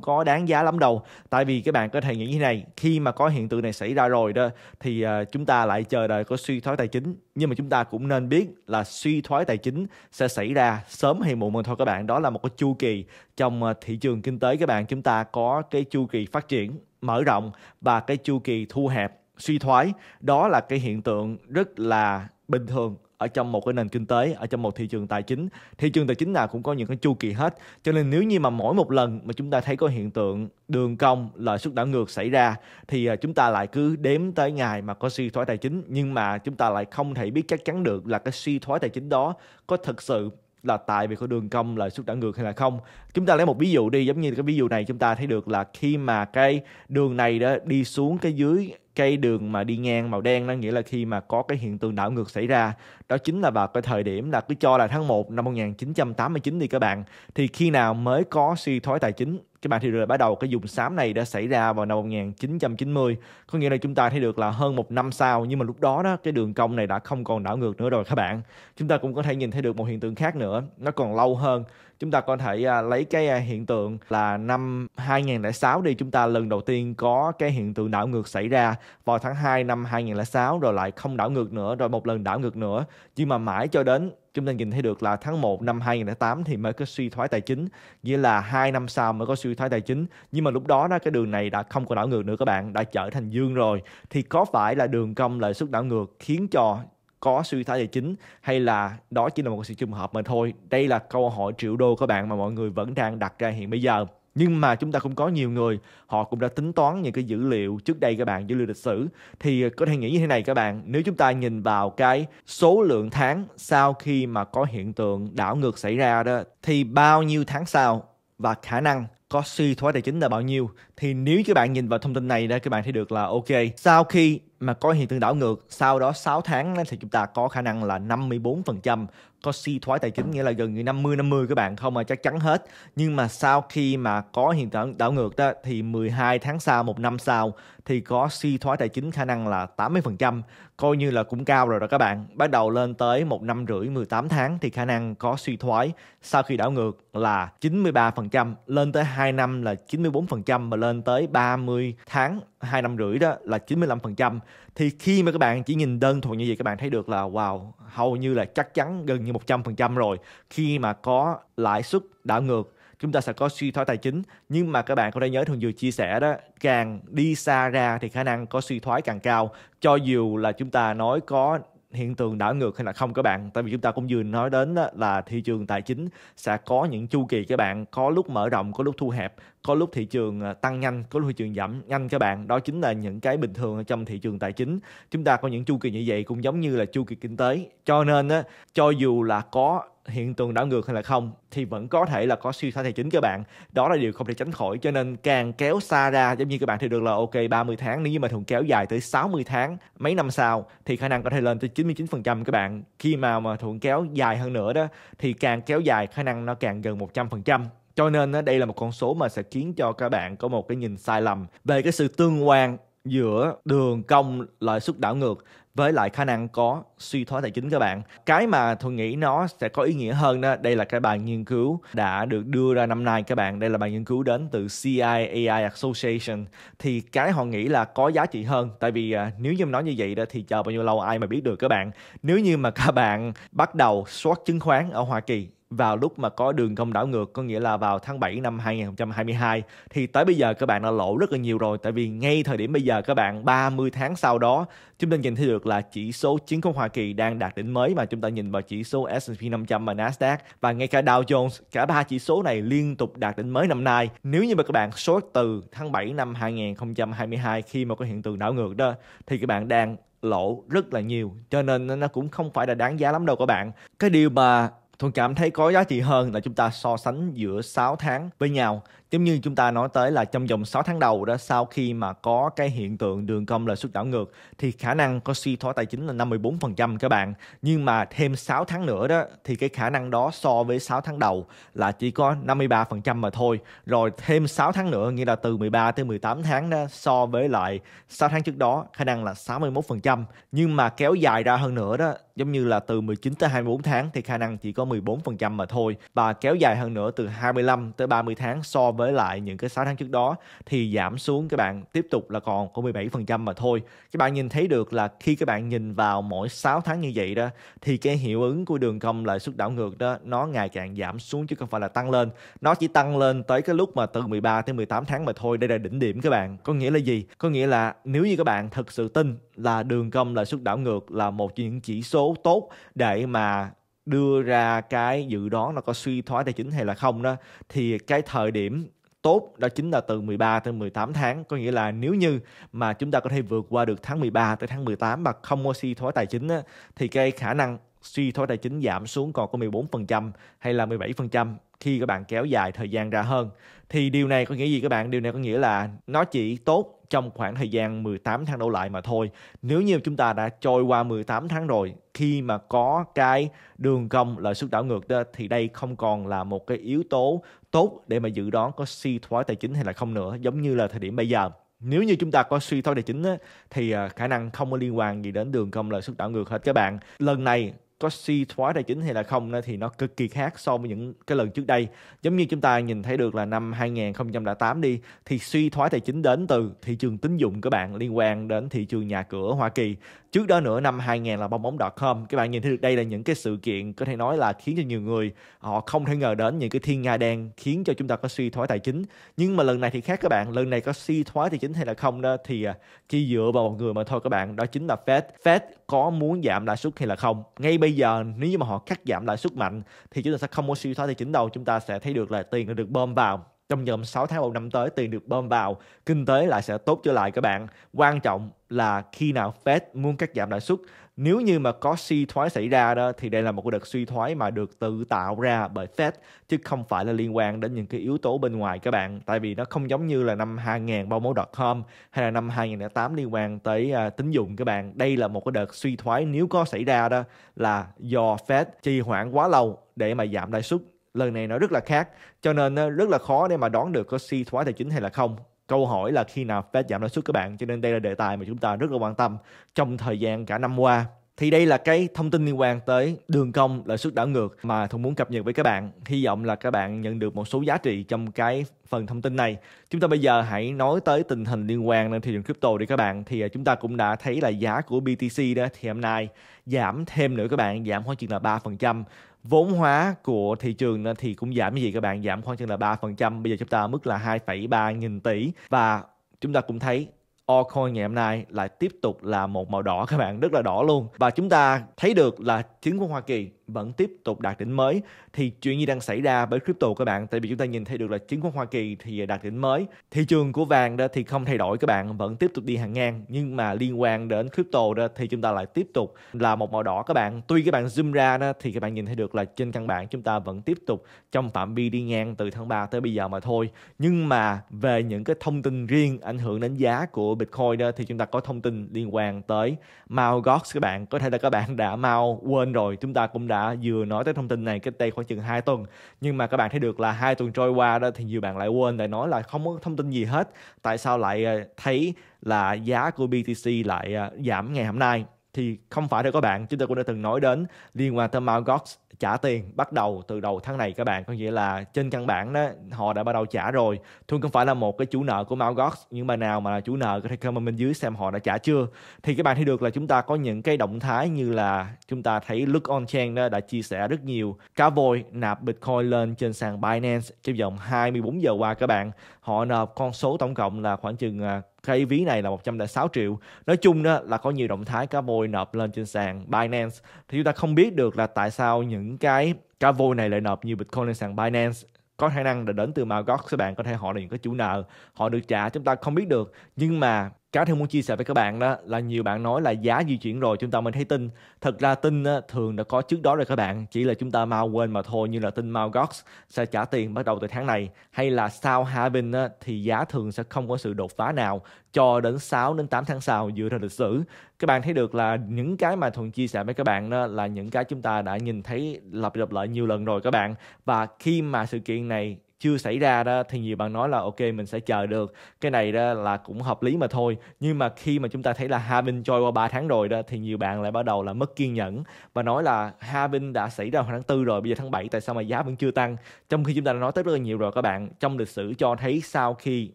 có đáng giá lắm đâu tại vì các bạn có thể nghĩ như này khi mà có hiện tượng này xảy ra rồi đó thì à, chúng ta lại chờ đợi có suy thoái tài chính nhưng mà chúng ta cũng nên biết là suy thoái tài chính sẽ xảy ra sớm hay muộn mà thôi các bạn đó là một cái chu kỳ trong à, thị trường kinh tế các bạn chúng ta có cái chu kỳ phát triển mở rộng và cái chu kỳ thu hẹp suy thoái đó là cái hiện tượng rất là bình thường ở trong một cái nền kinh tế ở trong một thị trường tài chính thị trường tài chính nào cũng có những cái chu kỳ hết cho nên nếu như mà mỗi một lần mà chúng ta thấy có hiện tượng đường cong lợi suất đảo ngược xảy ra thì à, chúng ta lại cứ đếm tới ngày mà có suy thoái tài chính nhưng mà chúng ta lại không thể biết chắc chắn được là cái suy thoái tài chính đó có thật sự là tại vì có đường cong lợi suất đảo ngược hay là không chúng ta lấy một ví dụ đi giống như cái ví dụ này chúng ta thấy được là khi mà cái đường này đó đi xuống cái dưới cây đường mà đi ngang màu đen đó nghĩa là khi mà có cái hiện tượng đảo ngược xảy ra đó chính là vào cái thời điểm là cứ cho là tháng 1 năm 1989 đi các bạn thì khi nào mới có suy thoái tài chính các bạn thì rồi bắt đầu cái dùng xám này đã xảy ra vào năm 1990 có nghĩa là chúng ta thấy được là hơn một năm sau nhưng mà lúc đó đó cái đường cong này đã không còn đảo ngược nữa rồi các bạn chúng ta cũng có thể nhìn thấy được một hiện tượng khác nữa nó còn lâu hơn chúng ta có thể à, lấy cái à, hiện tượng là năm 2006 đi chúng ta lần đầu tiên có cái hiện tượng đảo ngược xảy ra vào tháng 2 năm 2006 rồi lại không đảo ngược nữa rồi một lần đảo ngược nữa nhưng mà mãi cho đến chúng ta nhìn thấy được là tháng 1 năm 2008 thì mới có suy thoái tài chính, nghĩa là hai năm sau mới có suy thoái tài chính. Nhưng mà lúc đó đó cái đường này đã không còn đảo ngược nữa các bạn, đã trở thành dương rồi. Thì có phải là đường cong lãi suất đảo ngược khiến cho có suy thoái tài chính hay là đó chỉ là một sự trùng hợp mà thôi đây là câu hỏi triệu đô các bạn mà mọi người vẫn đang đặt ra hiện bây giờ nhưng mà chúng ta cũng có nhiều người họ cũng đã tính toán những cái dữ liệu trước đây các bạn dữ liệu lịch sử thì ờ, có thể nghĩ như thế này các bạn nếu chúng ta nhìn vào cái số lượng tháng sau khi mà có hiện tượng đảo ngược xảy ra đó thì bao nhiêu tháng sau và khả năng có suy thoái tài chính là bao nhiêu thì nếu các bạn nhìn vào thông tin này ra các bạn thấy được là ok sau khi mà có hiện tượng đảo ngược sau đó 6 tháng thì chúng ta có khả năng là 54% có suy thoái tài chính nghĩa là gần như 50 50 các bạn không mà chắc chắn hết nhưng mà sau khi mà có hiện tượng đảo ngược đó thì 12 tháng sau một năm sau thì có suy thoái tài chính khả năng là 80% coi như là cũng cao rồi đó các bạn bắt đầu lên tới một năm rưỡi 18 tháng thì khả năng có suy thoái sau khi đảo ngược là 93% lên tới 2 năm là 94% mà lên tới 30 tháng 2 năm rưỡi đó là 95% thì khi mà các bạn chỉ nhìn đơn thuần như vậy các bạn thấy được là wow hầu như là chắc chắn gần như 100% rồi khi mà có lãi suất đảo ngược chúng ta sẽ có suy thoái tài chính nhưng mà các bạn có thể nhớ thường vừa chia sẻ đó càng đi xa ra thì khả năng có suy thoái càng cao cho dù là chúng ta nói có hiện tượng đảo ngược hay là không các bạn tại vì chúng ta cũng vừa nói đến là thị trường tài chính sẽ có những chu kỳ các bạn có lúc mở rộng có lúc thu hẹp có lúc thị trường à, tăng nhanh có lúc thị trường giảm nhanh các bạn đó chính là những cái bình thường trong thị trường tài chính chúng ta có những chu kỳ như vậy cũng giống như là chu kỳ kinh tế cho nên á cho dù là có hiện tượng đảo ngược hay là không thì vẫn có thể là có suy thoái tài chính các bạn đó là điều không thể tránh khỏi cho nên càng kéo xa ra giống như các bạn thì được là ok 30 tháng nếu như mà thường kéo dài tới 60 tháng mấy năm sau thì khả năng có thể lên tới 99% các bạn khi mà mà thuận kéo dài hơn nữa đó thì càng kéo dài khả năng nó càng gần 100% cho nên đây là một con số mà sẽ khiến cho các bạn có một cái nhìn sai lầm về cái sự tương quan giữa đường cong lãi suất đảo ngược với lại khả năng có suy thoái tài chính các bạn. Cái mà tôi nghĩ nó sẽ có ý nghĩa hơn đó, đây là cái bài nghiên cứu đã được đưa ra năm nay các bạn. Đây là bài nghiên cứu đến từ CIAI Association. Thì cái họ nghĩ là có giá trị hơn. Tại vì à, nếu như nói như vậy đó thì chờ bao nhiêu lâu ai mà biết được các bạn. Nếu như mà các bạn bắt đầu short chứng khoán ở Hoa Kỳ vào lúc mà có đường cong đảo ngược có nghĩa là vào tháng 7 năm 2022 thì tới bây giờ các bạn đã lỗ rất là nhiều rồi tại vì ngay thời điểm bây giờ các bạn 30 tháng sau đó chúng ta nhìn thấy được là chỉ số chứng khoán Hoa Kỳ đang đạt đỉnh mới mà chúng ta nhìn vào chỉ số S&P 500 và Nasdaq và ngay cả Dow Jones cả ba chỉ số này liên tục đạt đỉnh mới năm nay nếu như mà các bạn số từ tháng 7 năm 2022 khi mà có hiện tượng đảo ngược đó thì các bạn đang lỗ rất là nhiều cho nên nó cũng không phải là đáng giá lắm đâu các bạn cái điều mà Thuận cảm thấy có giá trị hơn là chúng ta so sánh giữa 6 tháng với nhau giống như chúng ta nói tới là trong vòng 6 tháng đầu đó sau khi mà có cái hiện tượng đường cong là suất đảo ngược thì khả năng có suy thoái tài chính là 54% các bạn nhưng mà thêm 6 tháng nữa đó thì cái khả năng đó so với 6 tháng đầu là chỉ có 53% mà thôi rồi thêm 6 tháng nữa nghĩa là từ 13 tới 18 tháng đó so với lại 6 tháng trước đó khả năng là 61% nhưng mà kéo dài ra hơn nữa đó giống như là từ 19 tới 24 tháng thì khả năng chỉ có 14% mà thôi và kéo dài hơn nữa từ 25 tới 30 tháng so với lại những cái 6 tháng trước đó thì giảm xuống các bạn tiếp tục là còn có 17% mà thôi. Các bạn nhìn thấy được là khi các bạn nhìn vào mỗi 6 tháng như vậy đó thì cái hiệu ứng của đường cong lãi suất đảo ngược đó nó ngày càng giảm xuống chứ không phải là tăng lên. Nó chỉ tăng lên tới cái lúc mà từ 13 tới 18 tháng mà thôi. Đây là đỉnh điểm các bạn. Có nghĩa là gì? Có nghĩa là nếu như các bạn thật sự tin là đường cong lãi suất đảo ngược là một trong những chỉ số tốt để mà đưa ra cái dự đoán là có suy thoái tài chính hay là không đó thì cái thời điểm tốt đó chính là từ 13 tới 18 tháng có nghĩa là nếu như mà chúng ta có thể vượt qua được tháng 13 tới tháng 18 mà không có suy thoái tài chính á, thì cái khả năng suy thoái tài chính giảm xuống còn có 14% hay là 17% khi các bạn kéo dài thời gian ra hơn thì điều này có nghĩa gì các bạn điều này có nghĩa là nó chỉ tốt trong khoảng thời gian 18 tháng đầu lại mà thôi. Nếu như chúng ta đã trôi qua 18 tháng rồi, khi mà có cái đường cong lợi suất đảo ngược đó, thì đây không còn là một cái yếu tố tốt để mà dự đoán có suy thoái tài chính hay là không nữa, giống như là thời điểm bây giờ nếu như chúng ta có suy thoái tài chính thì à, khả năng không có liên quan gì đến đường cong lợi suất đảo ngược hết các bạn lần này có suy thoái tài chính hay là không thì nó cực kỳ khác so với những cái lần trước đây giống như chúng ta nhìn thấy được là năm 2008 đi thì suy thoái tài chính đến từ thị trường tín dụng các bạn liên quan đến thị trường nhà cửa Hoa Kỳ trước đó nữa năm 2000 là bong bóng dot com các bạn nhìn thấy được đây là những cái sự kiện có thể nói là khiến cho nhiều người họ không thể ngờ đến những cái thiên nga đen khiến cho chúng ta có suy thoái tài chính nhưng mà lần này thì khác các bạn lần này có suy thoái tài chính hay là không đó thì à, chỉ dựa vào một người mà thôi các bạn đó chính là Fed Fed có muốn giảm lãi suất hay là không ngay bây bây giờ nếu như mà họ cắt giảm lãi suất mạnh thì chúng ta sẽ không có suy thoái thì chính đầu chúng ta sẽ thấy được là tiền được bơm vào trong vòng 6 tháng đầu năm tới tiền được bơm vào, kinh tế lại sẽ tốt trở lại các bạn. Quan trọng là khi nào Fed muốn cắt giảm lãi suất nếu như mà có suy thoái xảy ra đó thì đây là một cái đợt suy thoái mà được tự tạo ra bởi Fed chứ không phải là liên quan đến những cái yếu tố bên ngoài các bạn tại vì nó không giống như là năm bao 2031 com hay là năm 2008 liên quan tới à, tín dụng các bạn đây là một cái đợt suy thoái nếu có xảy ra đó là do Fed trì hoãn quá lâu để mà giảm lãi suất lần này nó rất là khác cho nên rất là khó để mà đoán được có suy thoái tài chính hay là không câu hỏi là khi nào Fed giảm lãi suất các bạn cho nên đây là đề tài mà chúng ta rất là quan tâm trong thời gian cả năm qua thì đây là cái thông tin liên quan tới đường cong lãi suất đảo ngược mà Thuận muốn cập nhật với các bạn. Hy vọng là các bạn nhận được một số giá trị trong cái phần thông tin này. Chúng ta bây giờ hãy nói tới tình hình liên quan đến thị trường crypto đi các bạn. Thì à, chúng ta cũng đã thấy là giá của BTC đó thì hôm nay giảm thêm nữa các bạn, giảm khoảng chừng là 3% vốn hóa của thị trường thì cũng giảm như vậy các bạn giảm khoảng chừng là 3% bây giờ chúng ta ở mức là 2,3 nghìn tỷ và chúng ta cũng thấy altcoin ngày hôm nay lại tiếp tục là một màu đỏ các bạn rất là đỏ luôn và chúng ta thấy được là chứng khoán Hoa Kỳ vẫn tiếp tục đạt đỉnh mới thì chuyện gì đang xảy ra với crypto các bạn tại vì chúng ta nhìn thấy được là chứng khoán Hoa Kỳ thì đạt đỉnh mới thị trường của vàng đó thì không thay đổi các bạn vẫn tiếp tục đi hàng ngang nhưng mà liên quan đến crypto đó thì chúng ta lại tiếp tục là một màu đỏ các bạn tuy các bạn zoom ra đó thì các bạn nhìn thấy được là trên căn bản chúng ta vẫn tiếp tục trong phạm vi đi ngang từ tháng 3 tới bây giờ mà thôi nhưng mà về những cái thông tin riêng ảnh hưởng đến giá của Bitcoin đó thì chúng ta có thông tin liên quan tới Mt. Gox các bạn có thể là các bạn đã mau quên rồi chúng ta cũng đã đã vừa nói tới thông tin này cách đây khoảng chừng 2 tuần nhưng mà các bạn thấy được là hai tuần trôi qua đó thì nhiều bạn lại quên lại nói là không có thông tin gì hết tại sao lại ờ, thấy là giá của BTC lại ờ, giảm ngày hôm nay thì không phải đâu các bạn chúng tôi cũng đã từng nói đến liên quan tới Mt. Gox trả tiền bắt đầu từ đầu tháng này các bạn có nghĩa là trên căn bản đó họ đã bắt đầu trả rồi thường không phải là một cái chủ nợ của Mt. Gox nhưng mà nào mà là chủ nợ có thể comment bên dưới xem họ đã trả chưa thì các bạn thấy được là chúng ta có những cái động thái như là chúng ta thấy Look On Chain đó đã chia sẻ rất nhiều cá voi nạp Bitcoin lên trên sàn Binance trong vòng 24 giờ qua các bạn họ nộp con số tổng cộng là khoảng chừng à, cái ví này là 106 triệu nói chung đó là có nhiều động thái cá voi nộp lên trên sàn Binance thì chúng ta không biết được là tại sao những cái cá voi này lại nộp nhiều Bitcoin lên sàn Binance có khả năng là đến từ Magox các bạn có thể họ là những cái chủ nợ họ được trả chúng ta không biết được nhưng mà cái thứ muốn chia sẻ với các bạn đó là nhiều bạn nói là giá di chuyển rồi chúng ta mới thấy tin. Thật ra tin thường đã có trước đó rồi các bạn, chỉ là chúng ta mau quên mà thôi như là tin mau Gox sẽ trả tiền bắt đầu từ tháng này hay là sau halving thì giá thường sẽ không có sự đột phá nào cho đến 6 đến 8 tháng sau dựa theo lịch sử. Các bạn thấy được là những cái mà Thuận chia sẻ với các bạn đó là những cái chúng ta đã nhìn thấy lặp lặp lại nhiều lần rồi các bạn. Và khi mà sự kiện này chưa xảy ra đó thì nhiều bạn nói là ok mình sẽ chờ được cái này đó là cũng hợp lý mà thôi nhưng mà khi mà chúng ta thấy là Havin trôi qua 3 tháng rồi đó thì nhiều bạn lại bắt đầu là mất kiên nhẫn và nói là Havin đã xảy ra vào tháng 4 rồi bây giờ tháng 7 tại sao mà giá vẫn chưa tăng trong khi chúng ta đã nói tới rất là nhiều rồi các bạn trong lịch sử cho thấy sau khi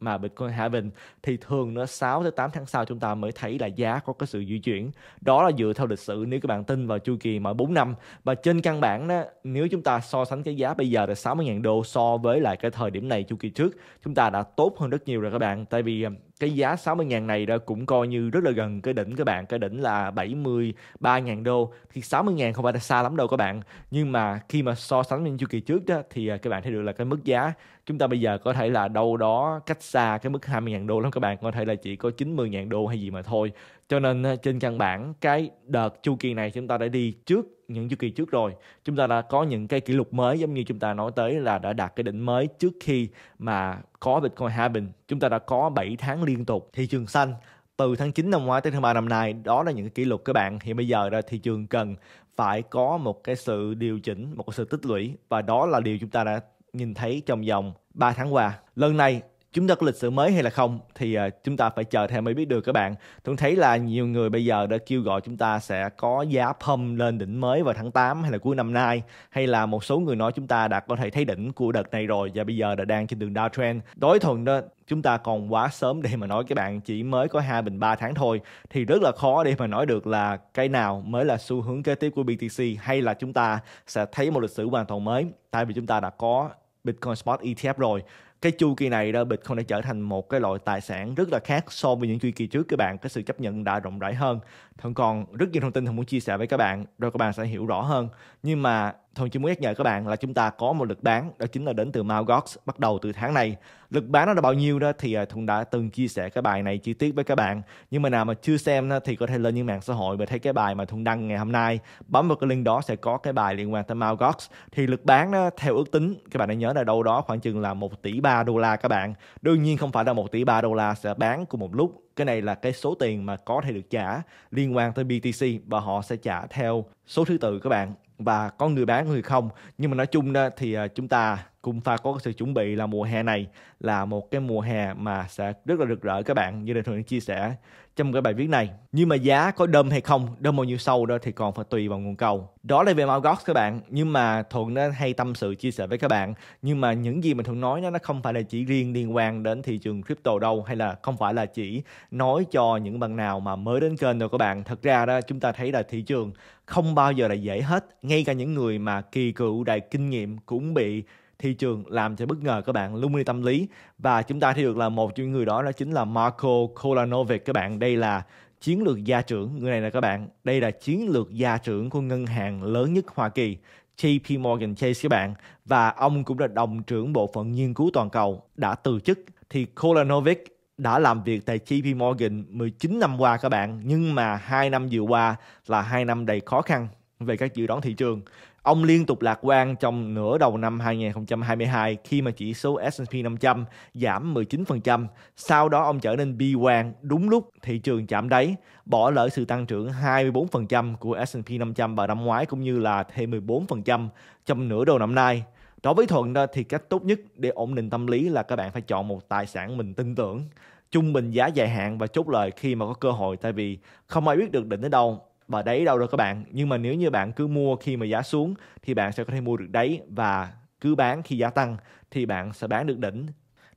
mà Bitcoin Havin thì thường nó 6 tới 8 tháng sau chúng ta mới thấy là giá có cái sự di chuyển đó là dựa theo lịch sử nếu các bạn tin vào chu kỳ mỗi 4 năm và trên căn bản đó nếu chúng ta so sánh cái giá bây giờ là 60.000 đô so với lại cái thời điểm này chu kỳ trước chúng ta đã tốt hơn rất nhiều rồi các bạn tại vì cái giá 60.000 này đó cũng coi như rất là gần cái đỉnh các bạn cái đỉnh là 73.000 đô thì 60.000 không phải là xa lắm đâu các bạn nhưng mà khi mà so sánh với chu kỳ trước đó thì à, các bạn thấy được là cái mức giá chúng ta bây giờ có thể là đâu đó cách xa cái mức 20.000 đô lắm các bạn có thể là chỉ có 90.000 đô hay gì mà thôi cho nên à, trên căn bản cái đợt chu kỳ này chúng ta đã đi trước những chu kỳ trước rồi chúng ta đã có những cái kỷ lục mới giống như chúng ta nói tới là đã đạt cái đỉnh mới trước khi mà có Bitcoin halving chúng ta đã có 7 tháng liên tục thị trường xanh từ tháng 9 năm ngoái tới tháng 3 năm nay đó là những cái kỷ lục các bạn hiện bây giờ ra thị trường cần phải có một cái sự điều chỉnh một cái sự tích lũy và đó là điều chúng ta đã nhìn thấy trong vòng 3 tháng qua lần này chúng ta có lịch sử mới hay là không thì uh, chúng ta phải chờ thêm mới biết được các bạn tôi thấy là nhiều người bây giờ đã kêu gọi chúng ta sẽ có giá pump lên đỉnh mới vào tháng 8 hay là cuối năm nay hay là một số người nói chúng ta đã có thể thấy đỉnh của đợt này rồi và bây giờ đã đang trên đường downtrend đối thuận đó chúng ta còn quá sớm để mà nói các bạn chỉ mới có hai bình ba tháng thôi thì rất là khó để mà nói được là cái nào mới là xu hướng kế tiếp của BTC hay là chúng ta sẽ thấy một lịch sử hoàn toàn mới tại vì chúng ta đã có Bitcoin Spot ETF rồi cái chu kỳ này đó Bitcoin đã trở thành một cái loại tài sản rất là khác so với những chu kỳ trước các bạn cái sự chấp nhận đã rộng rãi hơn thần còn rất nhiều thông tin thần muốn chia sẻ với các bạn rồi các bạn sẽ hiểu rõ hơn nhưng mà Thông chỉ muốn nhắc nhở các bạn là chúng ta có một lực bán đó chính là đến từ Malgox bắt đầu từ tháng này. Lực bán nó là bao nhiêu đó thì à, Thuận đã từng chia sẻ cái bài này chi tiết với các bạn. Nhưng mà nào mà chưa xem thì có thể lên những mạng xã hội và thấy cái bài mà Thuận đăng ngày hôm nay. Bấm vào cái link đó sẽ có cái bài liên quan tới Malgox. Thì lực bán đó, theo ước tính các bạn đã nhớ là đâu đó khoảng chừng là 1 tỷ 3 đô la các bạn. Đương nhiên không phải là 1 tỷ 3 đô la sẽ bán cùng một lúc cái này là cái số tiền mà có thể được trả liên quan tới BTC và họ sẽ trả theo số thứ tự các bạn và có người bán người không nhưng mà nói chung đó thì à, chúng ta cũng phải có sự chuẩn bị là mùa hè này là một cái mùa hè mà sẽ rất là rực rỡ các bạn như là thường chia sẻ trong cái bài viết này nhưng mà giá có đơm hay không đơm bao nhiêu sâu đó thì còn phải tùy vào nguồn cầu đó là về Margot các bạn nhưng mà thuận nó hay tâm sự chia sẻ với các bạn nhưng mà những gì mình thường nói nó nó không phải là chỉ riêng liên quan đến thị trường crypto đâu hay là không phải là chỉ nói cho những bạn nào mà mới đến kênh đâu các bạn thật ra đó chúng ta thấy là thị trường không bao giờ là dễ hết ngay cả những người mà kỳ cựu đầy kinh nghiệm cũng bị thị trường làm cho bất ngờ các bạn luôn đi tâm lý và chúng ta thấy được là một trong những người đó đó chính là Marco Kolanovic các bạn đây là chiến lược gia trưởng người này là các bạn đây là chiến lược gia trưởng của ngân hàng lớn nhất Hoa Kỳ JP Morgan Chase các bạn và ông cũng là đồng trưởng bộ phận nghiên cứu toàn cầu đã từ chức thì Kolanovic đã làm việc tại JP Morgan 19 năm qua các bạn nhưng mà hai năm vừa qua là hai năm đầy khó khăn về các dự đoán thị trường Ông liên tục lạc quan trong nửa đầu năm 2022 khi mà chỉ số S&P 500 giảm 19%, sau đó ông trở nên bi quan đúng lúc thị trường chạm đáy, bỏ lỡ sự tăng trưởng 24% của S&P 500 vào năm ngoái cũng như là thêm 14% trong nửa đầu năm nay. Đối với Thuận đó, thì cách tốt nhất để ổn định tâm lý là các bạn phải chọn một tài sản mình tin tưởng, trung bình giá dài hạn và chốt lời khi mà có cơ hội tại vì không ai biết được định tới đâu và đáy đâu rồi các bạn nhưng mà nếu như bạn cứ mua khi mà giá xuống thì bạn sẽ có thể mua được đáy và cứ bán khi giá tăng thì bạn sẽ bán được đỉnh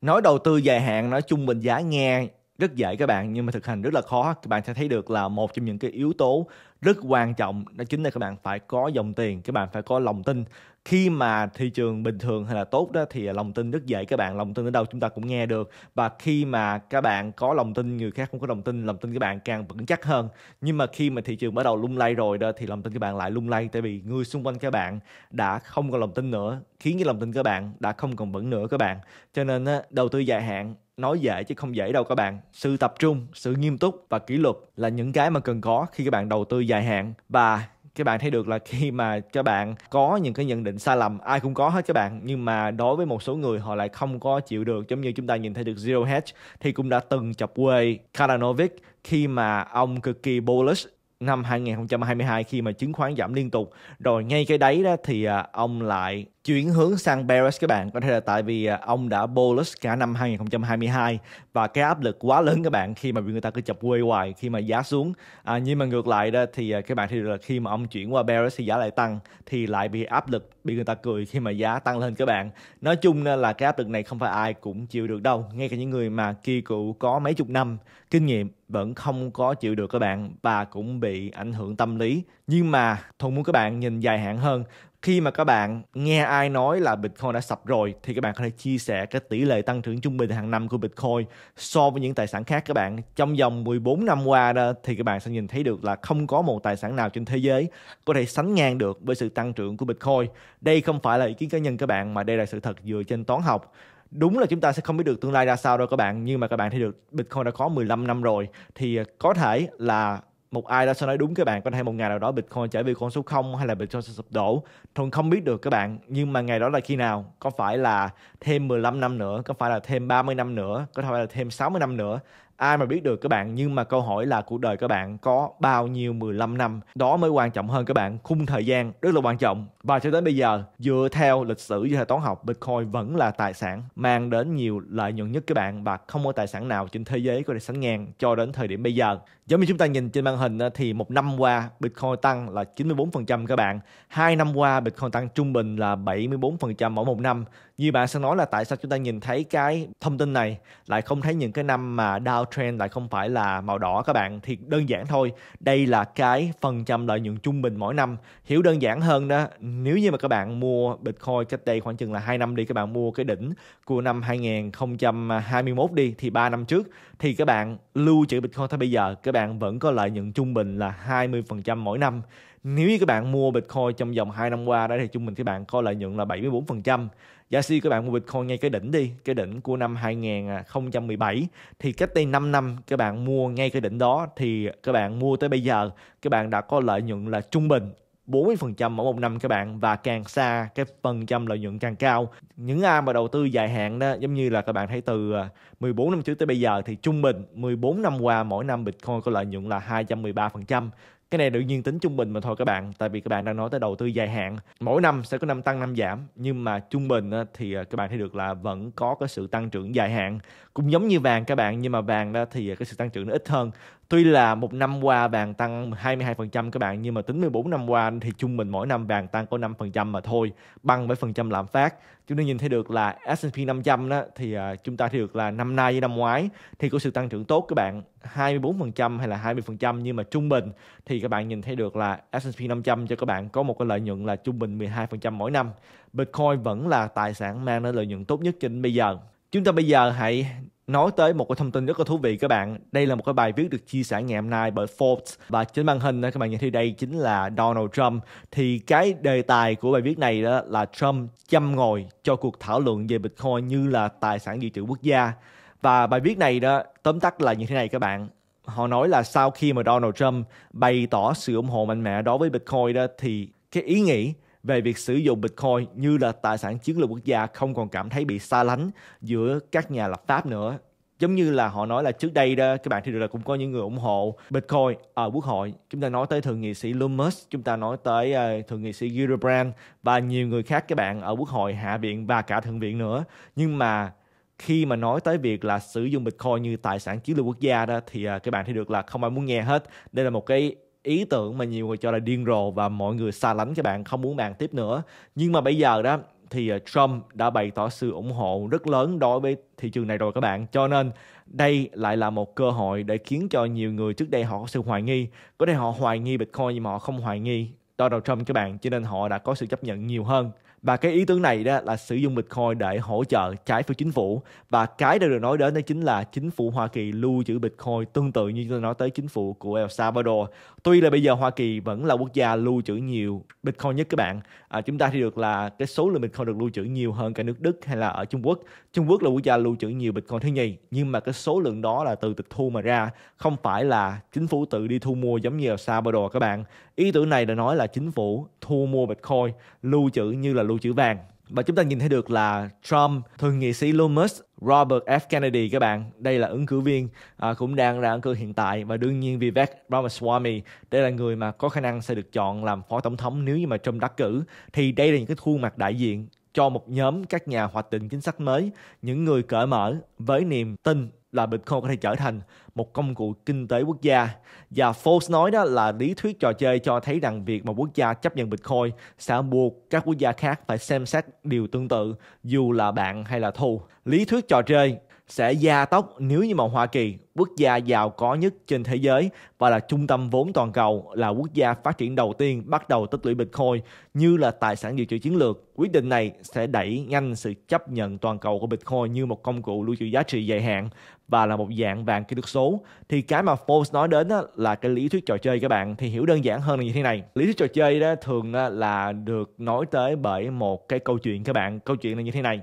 nói đầu tư dài hạn nói chung bình giá nghe rất dễ các bạn nhưng mà thực hành rất là khó các bạn sẽ thấy được là một trong những cái yếu tố rất quan trọng đó chính là các bạn phải có dòng tiền các bạn phải có lòng tin khi mà thị trường bình thường hay là tốt đó thì lòng tin rất dễ các bạn lòng tin ở đâu chúng ta cũng nghe được và khi mà các bạn có lòng tin người khác cũng có lòng tin lòng tin các bạn càng vững chắc hơn nhưng mà khi mà thị trường bắt đầu lung lay rồi đó thì lòng tin các bạn lại lung lay tại vì người xung quanh các bạn đã không còn lòng tin nữa khiến cái lòng tin các bạn đã không còn vững nữa các bạn cho nên á đầu tư dài hạn nói dễ chứ không dễ đâu các bạn sự tập trung sự nghiêm túc và kỷ luật là những cái mà cần có khi các bạn đầu tư dài hạn và các bạn thấy được là khi mà các bạn có những cái nhận định sai lầm ai cũng có hết các bạn nhưng mà đối với một số người họ lại không có chịu được giống như chúng ta nhìn thấy được Zero Hedge thì cũng đã từng chọc quê Karanovic khi mà ông cực kỳ bullish năm 2022 khi mà chứng khoán giảm liên tục rồi ngay cái đấy đó thì à, ông lại chuyển hướng sang Perez các bạn có thể là tại vì à, ông đã bolus cả năm 2022 và cái áp lực quá lớn các bạn khi mà bị người ta cứ chập quê hoài khi mà giá xuống à, nhưng mà ngược lại đó thì à, các bạn thì là khi mà ông chuyển qua Perez thì giá lại tăng thì lại bị áp lực bị người ta cười khi mà giá tăng lên các bạn nói chung là cái áp lực này không phải ai cũng chịu được đâu ngay cả những người mà kỳ cựu có mấy chục năm kinh nghiệm vẫn không có chịu được các bạn và cũng bị ảnh hưởng tâm lý nhưng mà thuận muốn các bạn nhìn dài hạn hơn khi mà các bạn nghe ai nói là Bitcoin đã sập rồi thì các bạn có thể chia sẻ cái tỷ lệ tăng trưởng trung bình hàng năm của Bitcoin so với những tài sản khác các bạn trong vòng 14 năm qua đó thì các bạn sẽ nhìn thấy được là không có một tài sản nào trên thế giới có thể sánh ngang được với sự tăng trưởng của Bitcoin đây không phải là ý kiến cá nhân các bạn mà đây là sự thật dựa trên toán học đúng là chúng ta sẽ không biết được tương lai ra sao đâu các bạn nhưng mà các bạn thấy được Bitcoin đã có 15 năm rồi thì có thể là một ai đó sẽ nói đúng các bạn có thể một ngày nào đó Bitcoin trở về con số 0 hay là Bitcoin sẽ sụp đổ Thuận không biết được các bạn nhưng mà ngày đó là khi nào có phải là thêm 15 năm nữa có phải là thêm 30 năm nữa có thể là thêm 60 năm nữa ai mà biết được các bạn nhưng mà câu hỏi là cuộc đời các bạn có bao nhiêu 15 năm đó mới quan trọng hơn các bạn khung thời gian rất là quan trọng và cho đến bây giờ, dựa theo lịch sử về toán học, Bitcoin vẫn là tài sản mang đến nhiều lợi nhuận nhất các bạn và không có tài sản nào trên thế giới có thể sánh ngang cho đến thời điểm bây giờ. Giống như chúng ta nhìn trên màn hình thì một năm qua Bitcoin tăng là 94% các bạn. Hai năm qua Bitcoin tăng trung bình là 74% mỗi một năm. Như bạn sẽ nói là tại sao chúng ta nhìn thấy cái thông tin này lại không thấy những cái năm mà downtrend lại không phải là màu đỏ các bạn thì đơn giản thôi. Đây là cái phần trăm lợi nhuận trung bình mỗi năm. Hiểu đơn giản hơn đó, nếu như mà các bạn mua Bitcoin cách đây khoảng chừng là 2 năm đi các bạn mua cái đỉnh của năm 2021 đi thì 3 năm trước thì các bạn lưu trữ Bitcoin tới bây giờ các bạn vẫn có lợi nhuận trung bình là 20% mỗi năm nếu như các bạn mua Bitcoin trong vòng 2 năm qua đó thì trung bình các bạn có lợi nhuận là 74%. Giả sử các bạn mua Bitcoin ngay cái đỉnh đi, cái đỉnh của năm 2017 thì cách đây 5 năm các bạn mua ngay cái đỉnh đó thì các bạn mua tới bây giờ các bạn đã có lợi nhuận là trung bình 40% mỗi một năm các bạn và càng xa cái phần trăm lợi nhuận càng cao. Những ai mà đầu tư dài hạn đó giống như là các bạn thấy từ 14 à, năm trước tới bây giờ thì trung bình 14 năm qua mỗi năm Bitcoin có lợi nhuận là 213%. Cái này đương nhiên tính trung bình mà thôi các bạn Tại vì các bạn đang nói tới đầu tư dài hạn Mỗi năm sẽ có năm tăng năm giảm Nhưng mà trung bình thì à, các bạn thấy được là Vẫn có cái sự tăng trưởng dài hạn Cũng giống như vàng các bạn Nhưng mà vàng đó thì à, cái sự tăng trưởng nó ít hơn Tuy là một năm qua vàng tăng 22% các bạn nhưng mà tính 14 năm qua thì trung bình mỗi năm vàng tăng có 5% mà thôi, bằng với phần trăm lạm phát. Chúng ta nhìn thấy được là S&P 500 đó thì à, chúng ta thấy được là năm nay với năm ngoái thì có sự tăng trưởng tốt các bạn, 24% hay là 20% nhưng mà trung bình thì các bạn nhìn thấy được là S&P 500 cho các bạn có một cái lợi nhuận là trung bình 12% mỗi năm. Bitcoin vẫn là tài sản mang đến lợi nhuận tốt nhất trên bây giờ. Chúng ta bây giờ hãy nói tới một cái thông tin rất là thú vị các bạn. Đây là một cái bài viết được chia sẻ ngày hôm nay bởi Forbes và trên màn hình các bạn nhìn thấy đây chính là Donald Trump. Thì cái đề tài của bài viết này đó là Trump chăm ngồi cho cuộc thảo luận về Bitcoin như là tài sản dự trữ quốc gia. Và bài viết này đó tóm tắt là như thế này các bạn. Họ nói là sau khi mà Donald Trump bày tỏ sự ủng hộ mạnh mẽ đối với Bitcoin đó thì cái ý nghĩ về việc sử dụng Bitcoin như là tài sản chiến lược quốc gia không còn cảm thấy bị xa lánh giữa các nhà lập pháp nữa. Giống như là họ nói là trước đây đó, các bạn thì được là cũng có những người ủng hộ Bitcoin ở ờ, quốc hội. Chúng ta nói tới thượng nghị sĩ Loomis, chúng ta nói tới uh, thượng nghị sĩ Gillibrand và nhiều người khác các bạn ở quốc hội, hạ viện và cả thượng viện nữa. Nhưng mà khi mà nói tới việc là sử dụng Bitcoin như tài sản chiến lược quốc gia đó thì uh, các bạn thì được là không ai muốn nghe hết. Đây là một cái ý tưởng mà nhiều người cho là điên rồ và mọi người xa lánh các bạn không muốn bạn tiếp nữa nhưng mà bây giờ đó thì ờ, Trump đã bày tỏ sự ủng hộ rất lớn đối với thị trường này rồi các bạn. Cho nên đây lại là một cơ hội để khiến cho nhiều người trước đây họ có sự hoài nghi. Có thể họ hoài nghi Bitcoin nhưng mà họ không hoài nghi Donald Trump các bạn. Cho nên họ đã có sự chấp nhận nhiều hơn và cái ý tưởng này đó là sử dụng Bitcoin để hỗ trợ trái phiếu chính phủ và cái đã được nói đến đó chính là chính phủ Hoa Kỳ lưu trữ Bitcoin tương tự như tôi nói tới chính phủ của El Salvador. Tuy là bây giờ Hoa Kỳ vẫn là quốc gia lưu trữ nhiều Bitcoin nhất các bạn. À, chúng ta thì được là cái số lượng Bitcoin được lưu trữ nhiều hơn cả nước Đức hay là ở Trung Quốc. Trung Quốc là quốc gia lưu trữ nhiều Bitcoin thứ nhì nhưng mà cái số lượng đó là từ tịch thu mà ra không phải là chính phủ tự đi thu mua giống như El Salvador các bạn. Ý tưởng này đã nói là chính phủ thu mua Bitcoin lưu trữ như là lưu chữ vàng và chúng ta nhìn thấy được là Trump, thượng nghị sĩ Elon Robert F. Kennedy các bạn, đây là ứng cử viên à, cũng đang ra ứng cử hiện tại và đương nhiên Vivek Ramaswamy, đây là người mà có khả năng sẽ được chọn làm phó tổng thống nếu như mà Trump đắc cử thì đây là những cái khuôn mặt đại diện cho một nhóm các nhà hoạch định chính sách mới, những người cởi mở với niềm tin là Bitcoin có thể trở thành một công cụ kinh tế quốc gia. Và Fox nói đó là lý thuyết trò chơi cho thấy rằng việc mà quốc gia chấp nhận Bitcoin sẽ buộc các quốc gia khác phải xem xét điều tương tự dù là bạn hay là thù. Lý thuyết trò chơi sẽ gia tốc nếu như mà Hoa Kỳ, quốc gia giàu có nhất trên thế giới và là trung tâm vốn toàn cầu, là quốc gia phát triển đầu tiên bắt đầu tích lũy Bitcoin như là tài sản dự trữ chiến lược. Quyết định này sẽ đẩy nhanh sự chấp nhận toàn cầu của Bitcoin như một công cụ lưu trữ giá trị dài hạn và là một dạng vàng kỹ thuật số thì cái mà Forbes nói đến là cái lý thuyết trò chơi các bạn thì hiểu đơn giản hơn là như thế này lý thuyết trò chơi đó thường là được nói tới bởi một cái câu chuyện các bạn câu chuyện là như thế này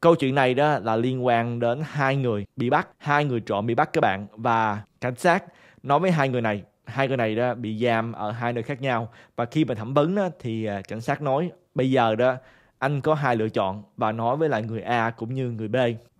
câu chuyện này đó là liên quan đến hai người bị bắt hai người trộm bị bắt các bạn và cảnh sát nói với hai người này hai người này đó bị giam ở hai nơi khác nhau và khi mà thẩm vấn thì à, cảnh sát nói bây giờ đó anh có hai lựa chọn và nói với lại người A cũng như người B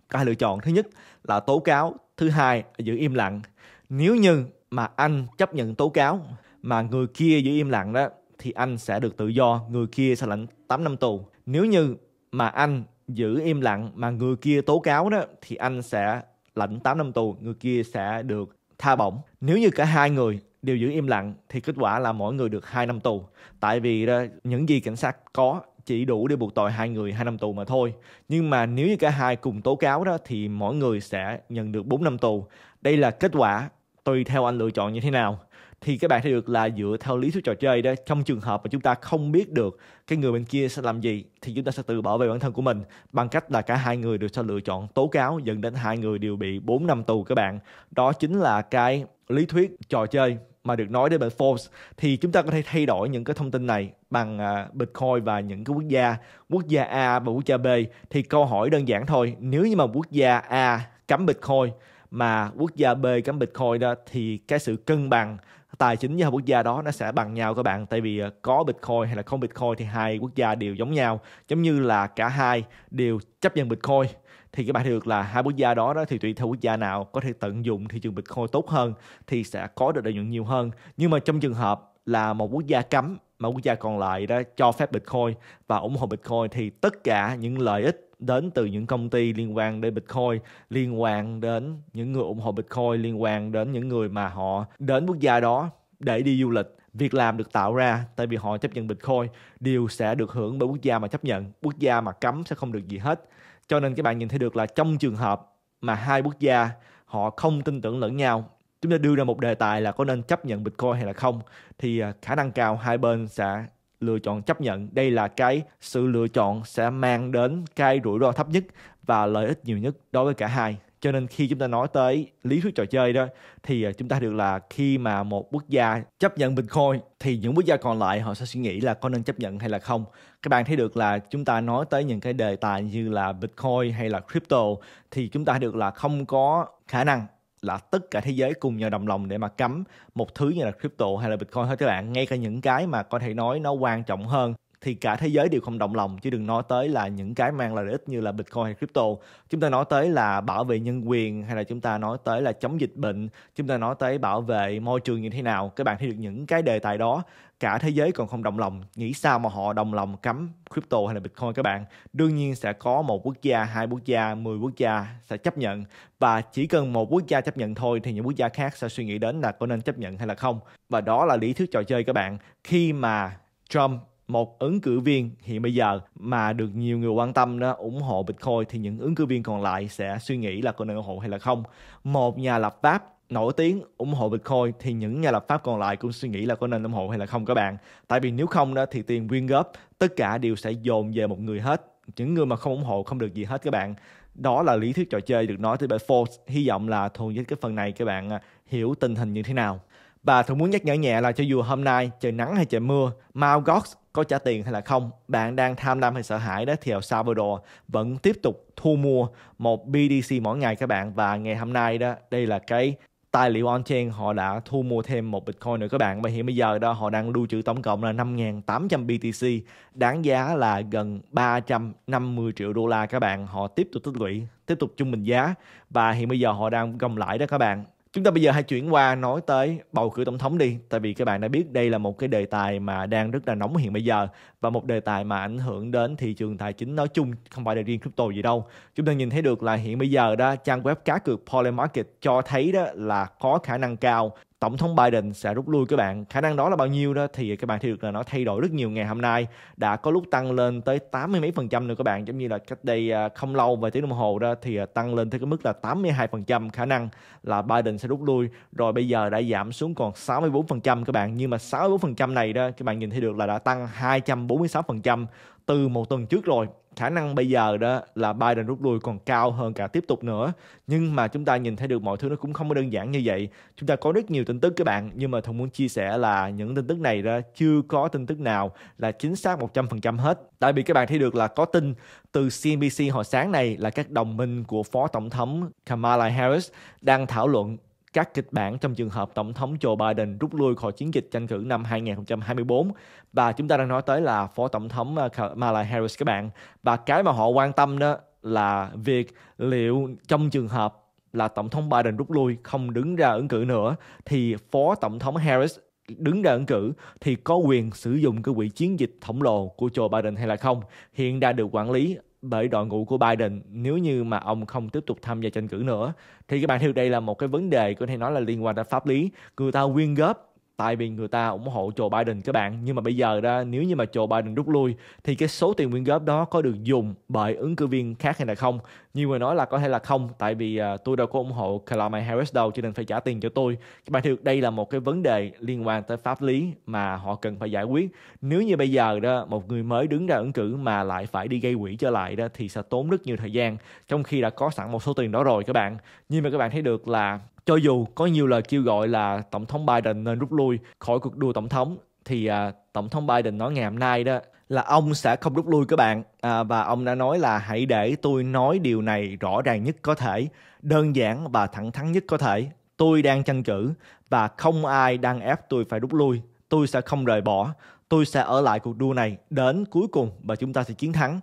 có hai lựa chọn thứ nhất là tố cáo thứ hai là giữ im lặng nếu như mà anh chấp nhận tố cáo mà người kia giữ im lặng đó thì anh sẽ được tự do người kia sẽ lãnh 8 năm tù nếu như mà anh giữ im lặng mà người kia tố cáo đó thì anh sẽ lãnh 8 năm tù người kia sẽ được tha bổng nếu như cả hai người đều giữ im lặng thì kết quả là mỗi người được 2 năm tù tại vì đó, những gì cảnh sát có chỉ đủ để buộc tội hai người 2 năm tù mà thôi. Nhưng mà nếu như cả hai cùng tố cáo đó thì mỗi người sẽ nhận được 4 năm tù. Đây là kết quả tùy theo anh lựa chọn như thế nào thì các bạn thấy được là dựa theo lý thuyết trò chơi đó trong trường hợp mà chúng ta không biết được cái người bên kia sẽ làm gì thì chúng ta sẽ tự bảo vệ bản thân của mình bằng cách là cả hai người đều sẽ lựa chọn tố cáo dẫn đến hai người đều bị 4 năm tù các bạn đó chính là cái lý thuyết trò chơi mà được nói đến bởi Forbes thì chúng ta có thể thay đổi những cái thông tin này bằng à, Bitcoin và những cái quốc gia quốc gia A và quốc gia B thì câu hỏi đơn giản thôi nếu như mà quốc gia A cấm Bitcoin mà quốc gia B cấm Bitcoin đó thì cái sự cân bằng tài chính giữa hai quốc gia đó nó sẽ bằng nhau các bạn tại vì à, có Bitcoin hay là không Bitcoin thì hai quốc gia đều giống nhau giống như là cả hai đều chấp nhận Bitcoin thì các bạn thấy được là hai quốc gia đó đó thì tùy theo quốc gia nào có thể tận dụng thị trường Bitcoin tốt hơn thì sẽ có được lợi nhuận nhiều hơn nhưng mà trong trường hợp là một quốc gia cấm mà quốc gia còn lại đó cho phép Bitcoin và ủng hộ Bitcoin thì tất cả những lợi ích đến từ những công ty liên quan đến Bitcoin, liên quan đến những người ủng hộ Bitcoin, liên quan đến những người mà họ đến quốc gia đó để đi du lịch việc làm được tạo ra tại vì họ chấp nhận Bitcoin đều sẽ được hưởng bởi quốc gia mà chấp nhận quốc gia mà cấm sẽ không được gì hết cho nên các bạn nhìn thấy được là trong trường hợp mà hai quốc gia họ không tin tưởng lẫn nhau chúng ta đưa ra một đề tài là có nên chấp nhận bitcoin hay là không thì à, khả năng cao hai bên sẽ lựa chọn chấp nhận đây là cái sự lựa chọn sẽ mang đến cái rủi ro thấp nhất và lợi ích nhiều nhất đối với cả hai cho nên khi chúng ta nói tới lý thuyết trò chơi đó thì à, chúng ta được là khi mà một quốc gia chấp nhận bitcoin thì những quốc gia còn lại họ sẽ suy nghĩ là có nên chấp nhận hay là không các bạn thấy được là chúng ta nói tới những cái đề tài như là bitcoin hay là crypto thì chúng ta được là không có khả năng là tất cả thế giới cùng nhau đồng lòng để mà cấm một thứ như là crypto hay là bitcoin hết các bạn ngay cả những cái mà có thể nói nó quan trọng hơn thì cả thế giới đều không động lòng chứ đừng nói tới là những cái mang lại lợi ích như là bitcoin hay crypto chúng ta nói tới là bảo vệ nhân quyền hay là chúng ta nói tới là chống dịch bệnh chúng ta nói tới bảo vệ môi trường như thế nào các bạn thấy được những cái đề tài đó cả thế giới còn không động lòng nghĩ sao mà họ đồng lòng cấm crypto hay là bitcoin các bạn đương nhiên sẽ có một quốc gia hai quốc gia mười quốc gia sẽ chấp nhận và chỉ cần một quốc gia chấp nhận thôi thì những quốc gia khác sẽ suy nghĩ đến là có nên chấp nhận hay là không và đó là lý thuyết trò chơi các bạn khi mà Trump một ứng cử viên hiện bây giờ mà được nhiều người quan tâm đó ủng hộ Bitcoin thì những ứng cử viên còn lại sẽ suy nghĩ là có nên ủng hộ hay là không. Một nhà lập pháp nổi tiếng ủng hộ Bitcoin thì những nhà lập pháp còn lại cũng suy nghĩ là có nên ủng hộ hay là không các bạn. Tại vì nếu không đó thì tiền quyên góp tất cả đều sẽ dồn về một người hết. Những người mà không ủng hộ không được gì hết các bạn. Đó là lý thuyết trò chơi được nói tới bởi Forbes. Hy vọng là thuần với cái phần này các bạn à, hiểu tình hình như thế nào. Và tôi muốn nhắc nhở nhẹ là cho dù hôm nay trời nắng hay trời mưa, Mt. Gox có trả tiền hay là không, bạn đang tham lam hay sợ hãi đó thì El Salvador vẫn tiếp tục thu mua một BDC mỗi ngày các bạn và ngày hôm nay đó đây là cái tài liệu on-chain họ đã thu mua thêm một Bitcoin nữa các bạn và hiện bây giờ đó họ đang lưu trữ tổng cộng là 5.800 BTC đáng giá là gần 350 triệu đô la các bạn họ tiếp tục tích lũy tiếp tục trung bình giá và hiện bây giờ họ đang gồng lại đó các bạn Chúng ta bây giờ hãy chuyển qua nói tới bầu cử tổng thống đi, tại vì các bạn đã biết đây là một cái đề tài mà đang rất là nóng hiện bây giờ và một đề tài mà ảnh hưởng đến thị trường tài chính nói chung, không phải là riêng crypto gì đâu. Chúng ta nhìn thấy được là hiện bây giờ đó trang web cá cược Polymarket cho thấy đó là có khả năng cao tổng thống Biden sẽ rút lui các bạn. Khả năng đó là bao nhiêu đó thì các bạn thấy được là nó thay đổi rất nhiều ngày hôm nay. Đã có lúc tăng lên tới 80 mấy phần trăm nữa các bạn. Giống như là cách đây à, không lâu vài tiếng đồng hồ đó thì à, tăng lên tới cái mức là 82 phần trăm khả năng là Biden sẽ rút lui. Rồi bây giờ đã giảm xuống còn 64 phần trăm các bạn. Nhưng mà 64 phần trăm này đó các bạn nhìn thấy được là đã tăng 246 phần trăm từ một tuần trước rồi khả năng bây giờ đó là Biden rút lui còn cao hơn cả tiếp tục nữa nhưng mà chúng ta nhìn thấy được mọi thứ nó cũng không có đơn giản như vậy chúng ta có rất nhiều tin tức các bạn nhưng mà thông muốn chia sẻ là những tin tức này đó chưa có tin tức nào là chính xác 100% hết tại vì các bạn thấy được là có tin từ CNBC hồi sáng này là các đồng minh của phó tổng thống Kamala Harris đang thảo luận các kịch bản trong trường hợp Tổng thống Joe Biden rút lui khỏi chiến dịch tranh cử năm 2024 và chúng ta đang nói tới là Phó Tổng thống ờ, Kamala Harris các bạn và cái mà họ quan tâm đó là việc liệu trong trường hợp là Tổng thống Biden rút lui không đứng ra ứng cử nữa thì Phó Tổng thống Harris đứng ra ứng cử thì có quyền sử dụng cái quỹ chiến dịch khổng lồ của Joe Biden hay là không hiện đã được quản lý bởi đội ngũ của Biden nếu như mà ông không tiếp tục tham gia tranh cử nữa thì các bạn hiểu đây là một cái vấn đề có thể nói là liên quan đến pháp lý người ta quyên góp tại vì người ta ủng hộ Joe Biden các bạn nhưng mà bây giờ ra nếu như mà Joe Biden rút lui thì cái số tiền quyên góp đó có được dùng bởi ứng cử viên khác hay là không nhiều người nói là có thể là không tại vì uh, tôi đâu có ủng hộ Kamala Harris đâu cho nên phải trả tiền cho tôi các bạn thực đây là một cái vấn đề liên quan tới pháp lý mà họ cần phải giải quyết nếu như bây giờ đó một người mới đứng ra ứng cử mà lại phải đi gây quỹ trở lại đó thì sẽ tốn rất nhiều thời gian trong khi đã có sẵn một số tiền đó rồi các bạn nhưng mà các bạn thấy được là cho dù có nhiều lời kêu gọi là tổng thống Biden nên rút lui khỏi cuộc đua tổng thống thì à, tổng thống Biden nói ngày hôm nay đó là ông sẽ không rút lui các bạn à, và ông đã nói là hãy để tôi nói điều này rõ ràng nhất có thể, đơn giản và thẳng thắn nhất có thể. Tôi đang tranh cử và không ai đang ép tôi phải rút lui. Tôi sẽ không rời bỏ. Tôi sẽ ở lại cuộc đua này đến cuối cùng và chúng ta sẽ chiến thắng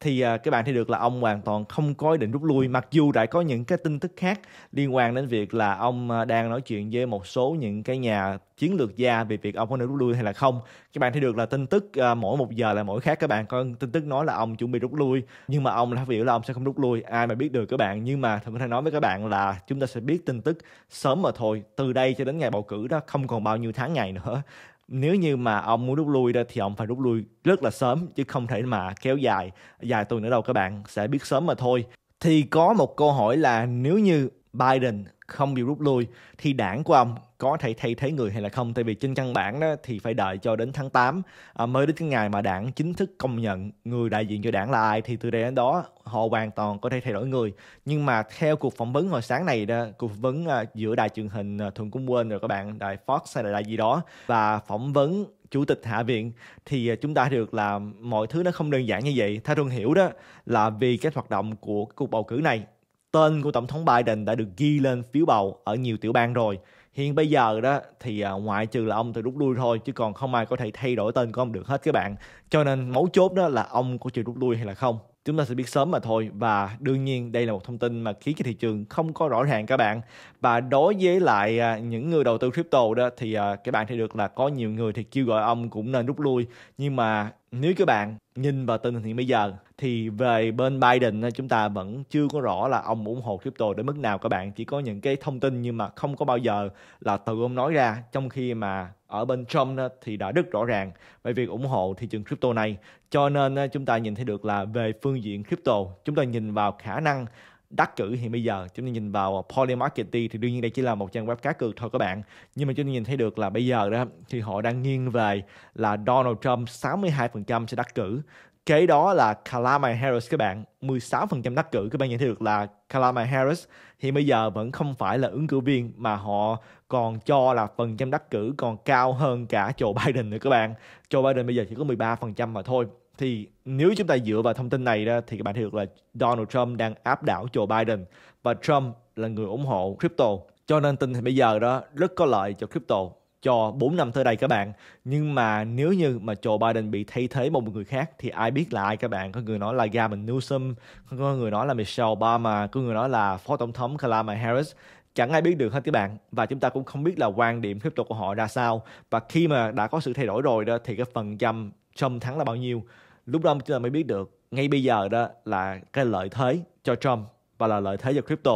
thì à, các bạn thấy được là ông hoàn toàn không có ý định rút lui mặc dù đã có những cái tin tức khác liên quan đến việc là ông à, đang nói chuyện với một số những cái nhà chiến lược gia về việc ông có nên rút lui hay là không các bạn thấy được là tin tức à, mỗi một giờ là mỗi khác các bạn có tin tức nói là ông chuẩn bị rút lui nhưng mà ông đã biểu là ông sẽ không rút lui ai mà biết được các bạn nhưng mà thật có thể nói với các bạn là chúng ta sẽ biết tin tức sớm mà thôi từ đây cho đến ngày bầu cử đó không còn bao nhiêu tháng ngày nữa nếu như mà ông muốn rút lui ra thì ông phải rút lui rất là sớm chứ không thể mà kéo dài dài tuần nữa đâu các bạn sẽ biết sớm mà thôi thì có một câu hỏi là nếu như Biden không bị rút lui thì đảng của ông có thể thay thế người hay là không tại vì trên căn bản đó thì phải đợi cho đến tháng 8 à, mới đến cái ngày mà đảng chính thức công nhận người đại diện cho đảng là ai thì từ đây đến đó họ hoàn toàn có thể thay đổi người nhưng mà theo cuộc phỏng vấn hồi sáng này đó cuộc phỏng vấn à, giữa đài truyền hình à, thường cũng quên rồi các bạn đài Fox hay là đài gì đó và phỏng vấn chủ tịch hạ viện thì chúng ta được là mọi thứ nó không đơn giản như vậy theo thường hiểu đó là vì cái hoạt động của cuộc bầu cử này tên của tổng thống Biden đã được ghi lên phiếu bầu ở nhiều tiểu bang rồi. Hiện bây giờ đó thì à, ngoại trừ là ông từ rút lui thôi chứ còn không ai có thể thay đổi tên của ông được hết các bạn. Cho nên mấu chốt đó là ông có chịu rút lui hay là không. Chúng ta sẽ biết sớm mà thôi và đương nhiên đây là một thông tin mà khiến cho thị trường không có rõ ràng các bạn. Và đối với lại à, những người đầu tư crypto đó thì à, các bạn thấy được là có nhiều người thì kêu gọi ông cũng nên rút lui nhưng mà nếu các bạn nhìn vào tình hình bây giờ thì về bên Biden chúng ta vẫn chưa có rõ là ông ủng hộ crypto đến mức nào các bạn chỉ có những cái thông tin nhưng mà không có bao giờ là từ ông nói ra trong khi mà ở bên Trump thì đã rất rõ ràng về việc ủng hộ thị trường crypto này cho nên chúng ta nhìn thấy được là về phương diện crypto chúng ta nhìn vào khả năng đắc cử hiện bây giờ chúng ta nhìn vào Polymarket thì đương nhiên đây chỉ là một trang web cá cược thôi các bạn nhưng mà chúng ta nhìn thấy được là bây giờ đó thì họ đang nghiêng về là Donald Trump 62% sẽ đắc cử kế đó là Kamala Harris các bạn 16% đắc cử các bạn nhận thấy được là Kamala Harris thì bây giờ vẫn không phải là ứng cử viên mà họ còn cho là phần trăm đắc cử còn cao hơn cả Joe Biden nữa các bạn Joe Biden bây giờ chỉ có 13% mà thôi thì nếu chúng ta dựa vào thông tin này ra thì các bạn thấy được là Donald Trump đang áp đảo Joe Biden và Trump là người ủng hộ crypto cho nên tin thì bây giờ đó rất có lợi cho crypto cho 4 năm tới đây các bạn nhưng mà nếu như mà Joe Biden bị thay thế một người khác thì ai biết là ai các bạn có người nói là Gavin Newsom có người nói là Michelle Obama có người nói là phó tổng thống Kamala Harris chẳng ai biết được hết các bạn và chúng ta cũng không biết là quan điểm crypto của họ ra sao và khi mà đã có sự thay đổi rồi đó thì cái phần trăm Trump thắng là bao nhiêu lúc đó chúng ta mới biết được ngay bây giờ đó là cái lợi thế cho Trump và là lợi thế cho crypto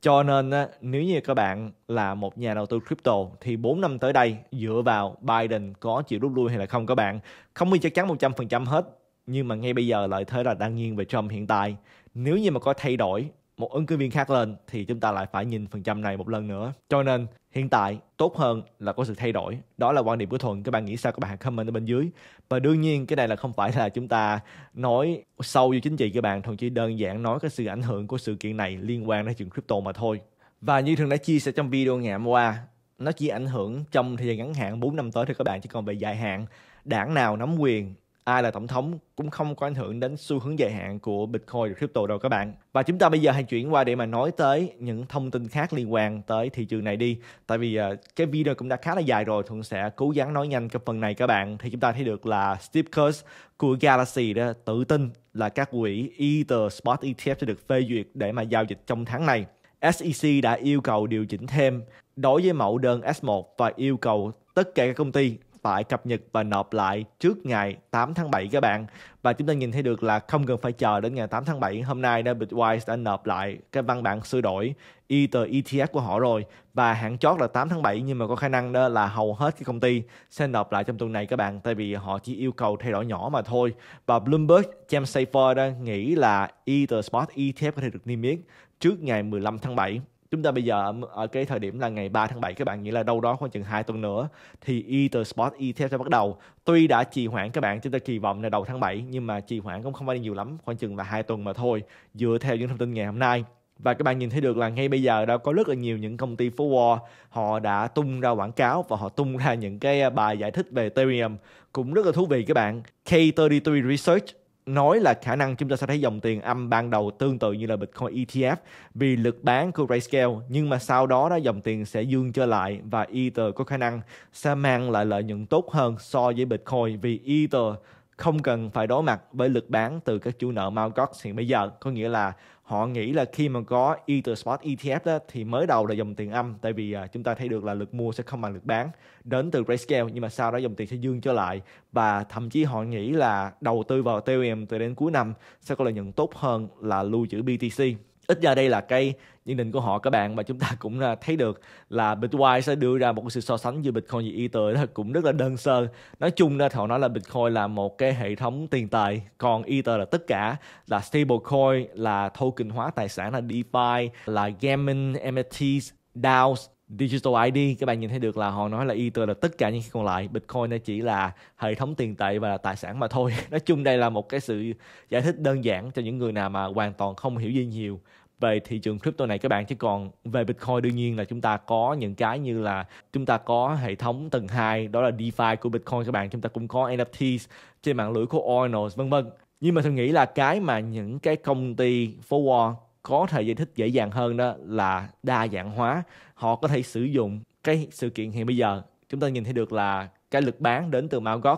cho nên nếu như các bạn là một nhà đầu tư crypto thì 4 năm tới đây dựa vào Biden có chịu rút lui hay là không các bạn không biết chắc chắn 100% hết nhưng mà ngay bây giờ lợi thế là đương nhiên về Trump hiện tại nếu như mà có thay đổi một ứng cử viên khác lên thì chúng ta lại phải nhìn phần trăm này một lần nữa cho nên hiện tại tốt hơn là có sự thay đổi đó là quan điểm của thuận các bạn nghĩ sao các bạn hãy comment ở bên dưới và đương nhiên cái này là không phải là chúng ta nói sâu vô chính trị các bạn thuận chỉ đơn giản nói cái sự ảnh hưởng của sự kiện này liên quan đến chuyện crypto mà thôi và như thường đã chia sẻ trong video ngày hôm qua nó chỉ ảnh hưởng trong thời gian ngắn hạn 4 năm tới thôi các bạn chỉ còn về dài hạn đảng nào nắm quyền ai là tổng thống cũng không có ảnh hưởng đến xu hướng dài hạn của Bitcoin và crypto đâu các bạn. Và chúng ta bây giờ hãy chuyển qua để mà nói tới những thông tin khác liên quan tới thị trường này đi. Tại vì à, cái video cũng đã khá là dài rồi, thường sẽ cố gắng nói nhanh cái phần này các bạn. Thì chúng ta thấy được là Steve Kurz của Galaxy đó tự tin là các quỹ Ether Spot ETF sẽ được phê duyệt để mà giao dịch trong tháng này. SEC đã yêu cầu điều chỉnh thêm đối với mẫu đơn S1 và yêu cầu tất cả các công ty phải cập nhật và nộp lại trước ngày 8 tháng 7 các bạn. Và chúng ta nhìn thấy được là không cần phải chờ đến ngày 8 tháng 7. Hôm nay nên Bitwise đã nộp lại cái văn bản sửa đổi Ether ETF của họ rồi. Và hạn chót là 8 tháng 7 nhưng mà có khả năng đó là hầu hết cái công ty sẽ nộp lại trong tuần này các bạn. Tại vì họ chỉ yêu cầu thay đổi nhỏ mà thôi. Và Bloomberg, James Safer đang nghĩ là Ether Spot ETF có thể được niêm yết trước ngày 15 tháng 7 chúng ta bây giờ ở cái thời điểm là ngày 3 tháng 7 các bạn nghĩ là đâu đó khoảng chừng 2 tuần nữa thì Ether Spot ETF sẽ bắt đầu tuy đã trì hoãn các bạn chúng ta kỳ vọng là đầu tháng 7 nhưng mà trì hoãn cũng không phải nhiều lắm khoảng chừng là hai tuần mà thôi dựa theo những thông tin ngày hôm nay và các bạn nhìn thấy được là ngay bây giờ đã có rất là nhiều những công ty forward họ đã tung ra quảng cáo và họ tung ra những cái à, bài giải thích về Ethereum cũng rất là thú vị các bạn K33 Research nói là khả năng chúng ta sẽ thấy dòng tiền âm ban đầu tương tự như là Bitcoin ETF vì lực bán của Grayscale nhưng mà sau đó đó dòng tiền sẽ dương trở lại và Ether có khả năng sẽ mang lại lợi nhuận tốt hơn so với Bitcoin vì Ether không cần phải đối mặt với lực bán từ các chủ nợ Mt. Gox hiện bây giờ có nghĩa là họ nghĩ là khi mà có Ether Spot e ETF đó thì mới đầu là dòng tiền âm tại vì à, chúng ta thấy được là lực mua sẽ không bằng lực bán đến từ Grayscale nhưng mà sau đó dòng tiền sẽ dương trở lại và thậm chí họ nghĩ là đầu tư vào ethereum từ đến cuối năm sẽ có lợi nhuận tốt hơn là lưu trữ BTC ít ra đây là cái nhận định của họ các bạn và chúng ta cũng à, thấy được là Bitwise sẽ đưa ra một sự so sánh giữa Bitcoin và Ether đó cũng rất là đơn sơ nói chung là họ nói là Bitcoin là một cái hệ thống tiền tệ còn Ether là tất cả là stablecoin là token hóa tài sản là DeFi là gaming NFTs DAOs Digital ID các bạn nhìn thấy được là họ nói là Ether là tất cả những cái còn lại Bitcoin nó chỉ là hệ thống tiền tệ và là tài sản mà thôi nói chung đây là một cái sự giải thích đơn giản cho những người nào mà hoàn toàn không hiểu gì nhiều về thị trường crypto này các bạn chứ còn về Bitcoin đương nhiên là chúng ta có những cái như là chúng ta có hệ thống tầng 2 đó là DeFi của Bitcoin các bạn chúng ta cũng có NFTs trên mạng lưới của Ordinals vân vân nhưng mà tôi nghĩ là cái mà những cái công ty forward có thể giải thích dễ dàng hơn đó là đa dạng hóa họ có thể sử dụng cái sự kiện hiện bây giờ chúng ta nhìn thấy được là cái lực bán đến từ Mt. Gox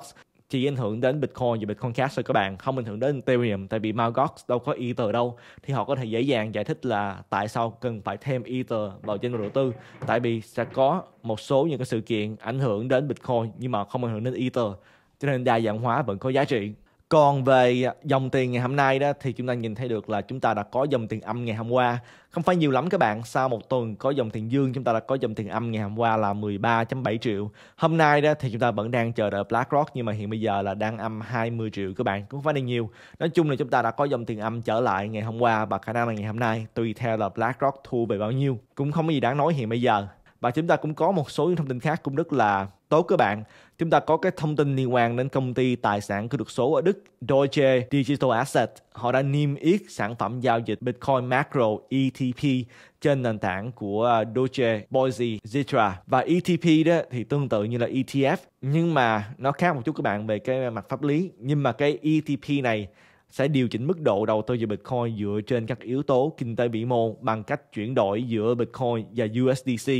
chỉ ảnh hưởng đến Bitcoin và Bitcoin Cash thôi các bạn không ảnh hưởng đến Ethereum tại vì Mt. đâu có Ether đâu thì họ có thể dễ dàng giải thích là tại sao cần phải thêm Ether vào trên đầu tư tại vì sẽ có một số những cái sự kiện ảnh hưởng đến Bitcoin nhưng mà không ảnh hưởng đến Ether cho nên đa dạng hóa vẫn có giá trị còn về dòng tiền ngày hôm nay đó thì chúng ta nhìn thấy được là chúng ta đã có dòng tiền âm ngày hôm qua. Không phải nhiều lắm các bạn, sau một tuần có dòng tiền dương chúng ta đã có dòng tiền âm ngày hôm qua là 13.7 triệu. Hôm nay đó thì chúng ta vẫn đang chờ đợi BlackRock nhưng mà hiện bây giờ là đang âm 20 triệu các bạn, cũng phải là nhiều. Nói chung là chúng ta đã có dòng tiền âm trở lại ngày hôm qua và khả năng là ngày hôm nay tùy theo là BlackRock thu về bao nhiêu. Cũng không có gì đáng nói hiện bây giờ. Và chúng ta cũng có một số thông tin khác cũng rất là tốt các bạn Chúng ta có cái thông tin liên quan đến công ty tài sản kỹ thuật số ở Đức Deutsche Digital Asset. Họ đã niêm yết sản phẩm giao dịch Bitcoin Macro ETP trên nền tảng của à, Deutsche Börse Zitra và ETP đó thì tương tự như là ETF nhưng mà nó khác một chút các bạn về cái mặt pháp lý nhưng mà cái ETP này sẽ điều chỉnh mức độ đầu tư vào Bitcoin dựa trên các yếu tố kinh tế vĩ mô bằng cách chuyển đổi giữa Bitcoin và USDC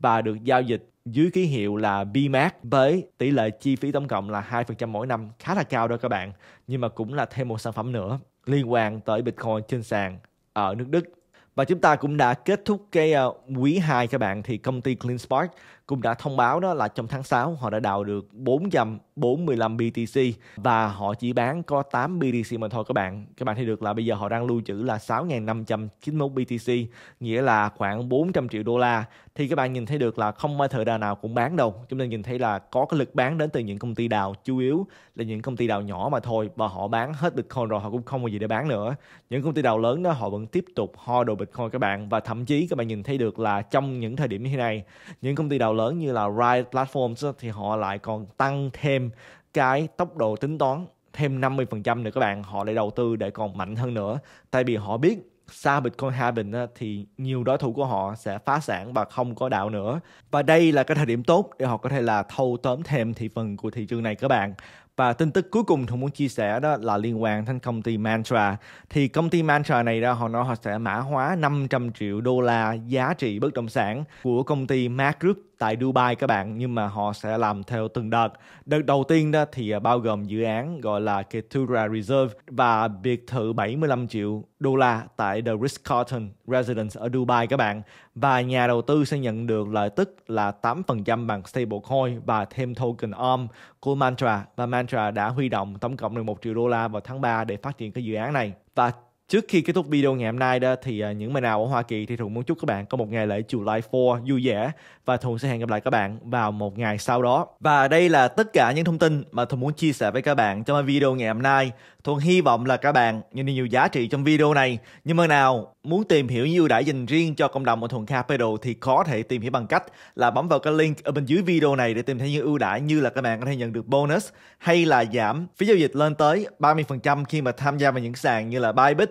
và được giao dịch dưới ký hiệu là BMAC với tỷ lệ chi phí tổng cộng là 2% mỗi năm khá là cao đó các bạn nhưng mà cũng là thêm một sản phẩm nữa liên quan tới Bitcoin trên sàn ở nước Đức và chúng ta cũng đã kết thúc cái ờ, quý 2 các bạn thì công ty CleanSpark cũng đã thông báo đó là trong tháng 6 họ đã đào được 445 BTC và họ chỉ bán có 8 BTC mà thôi các bạn. Các bạn thấy được là bây giờ họ đang lưu trữ là 6.591 BTC, nghĩa là khoảng 400 triệu đô la. Thì các bạn nhìn thấy được là không ai thời đà nào cũng bán đâu. Chúng ta nhìn thấy là có cái lực bán đến từ những công ty đào chủ yếu là những công ty đào nhỏ mà thôi và họ bán hết Bitcoin rồi họ cũng không có gì để bán nữa. Những công ty đào lớn đó họ vẫn tiếp tục ho đồ Bitcoin các bạn và thậm chí các bạn nhìn thấy được là trong những thời điểm như thế này những công ty đào lớn như là Ride Platforms thì họ lại còn tăng thêm cái tốc độ tính toán thêm 50% nữa các bạn họ lại đầu tư để còn mạnh hơn nữa tại vì họ biết sau Bitcoin halving thì nhiều đối thủ của họ sẽ phá sản và không có đạo nữa và đây là cái thời điểm tốt để họ có thể là thâu tóm thêm thị phần của thị trường này các bạn và tin tức cuối cùng tôi muốn chia sẻ đó là liên quan đến công ty Mantra. Thì công ty Mantra này đó họ nói họ sẽ mã hóa 500 triệu đô la giá trị bất động sản của công ty Mac Group tại Dubai các bạn nhưng mà họ sẽ làm theo từng đợt. Đợt đầu tiên đó thì à, bao gồm dự án gọi là Ketura Reserve và biệt thự 75 triệu đô la tại The Ritz-Carlton Residence ở Dubai các bạn và nhà đầu tư sẽ nhận được lợi tức là 8% bằng stablecoin và thêm token ARM của Mantra và Mantra đã huy động tổng cộng được 1 triệu đô la vào tháng 3 để phát triển cái dự án này và Trước khi kết thúc video ngày hôm nay đó thì à, những bạn nào ở Hoa Kỳ thì Thuận muốn chúc các bạn có một ngày lễ July 4 vui vẻ và Thuận sẽ hẹn gặp lại các bạn vào một ngày sau đó. Và đây là tất cả những thông tin mà Thuận muốn chia sẻ với các bạn trong video ngày hôm nay. Thuận hy vọng là các bạn nhận được nhiều giá trị trong video này. Nhưng mà nào muốn tìm hiểu những ưu đãi dành riêng cho cộng đồng ở Thuận Capital thì có thể tìm hiểu bằng cách là bấm vào cái link ở bên dưới video này để tìm thấy những ưu đãi như là các bạn có thể nhận được bonus hay là giảm phí giao dịch lên tới 30% khi mà tham gia vào những sàn như là Bybit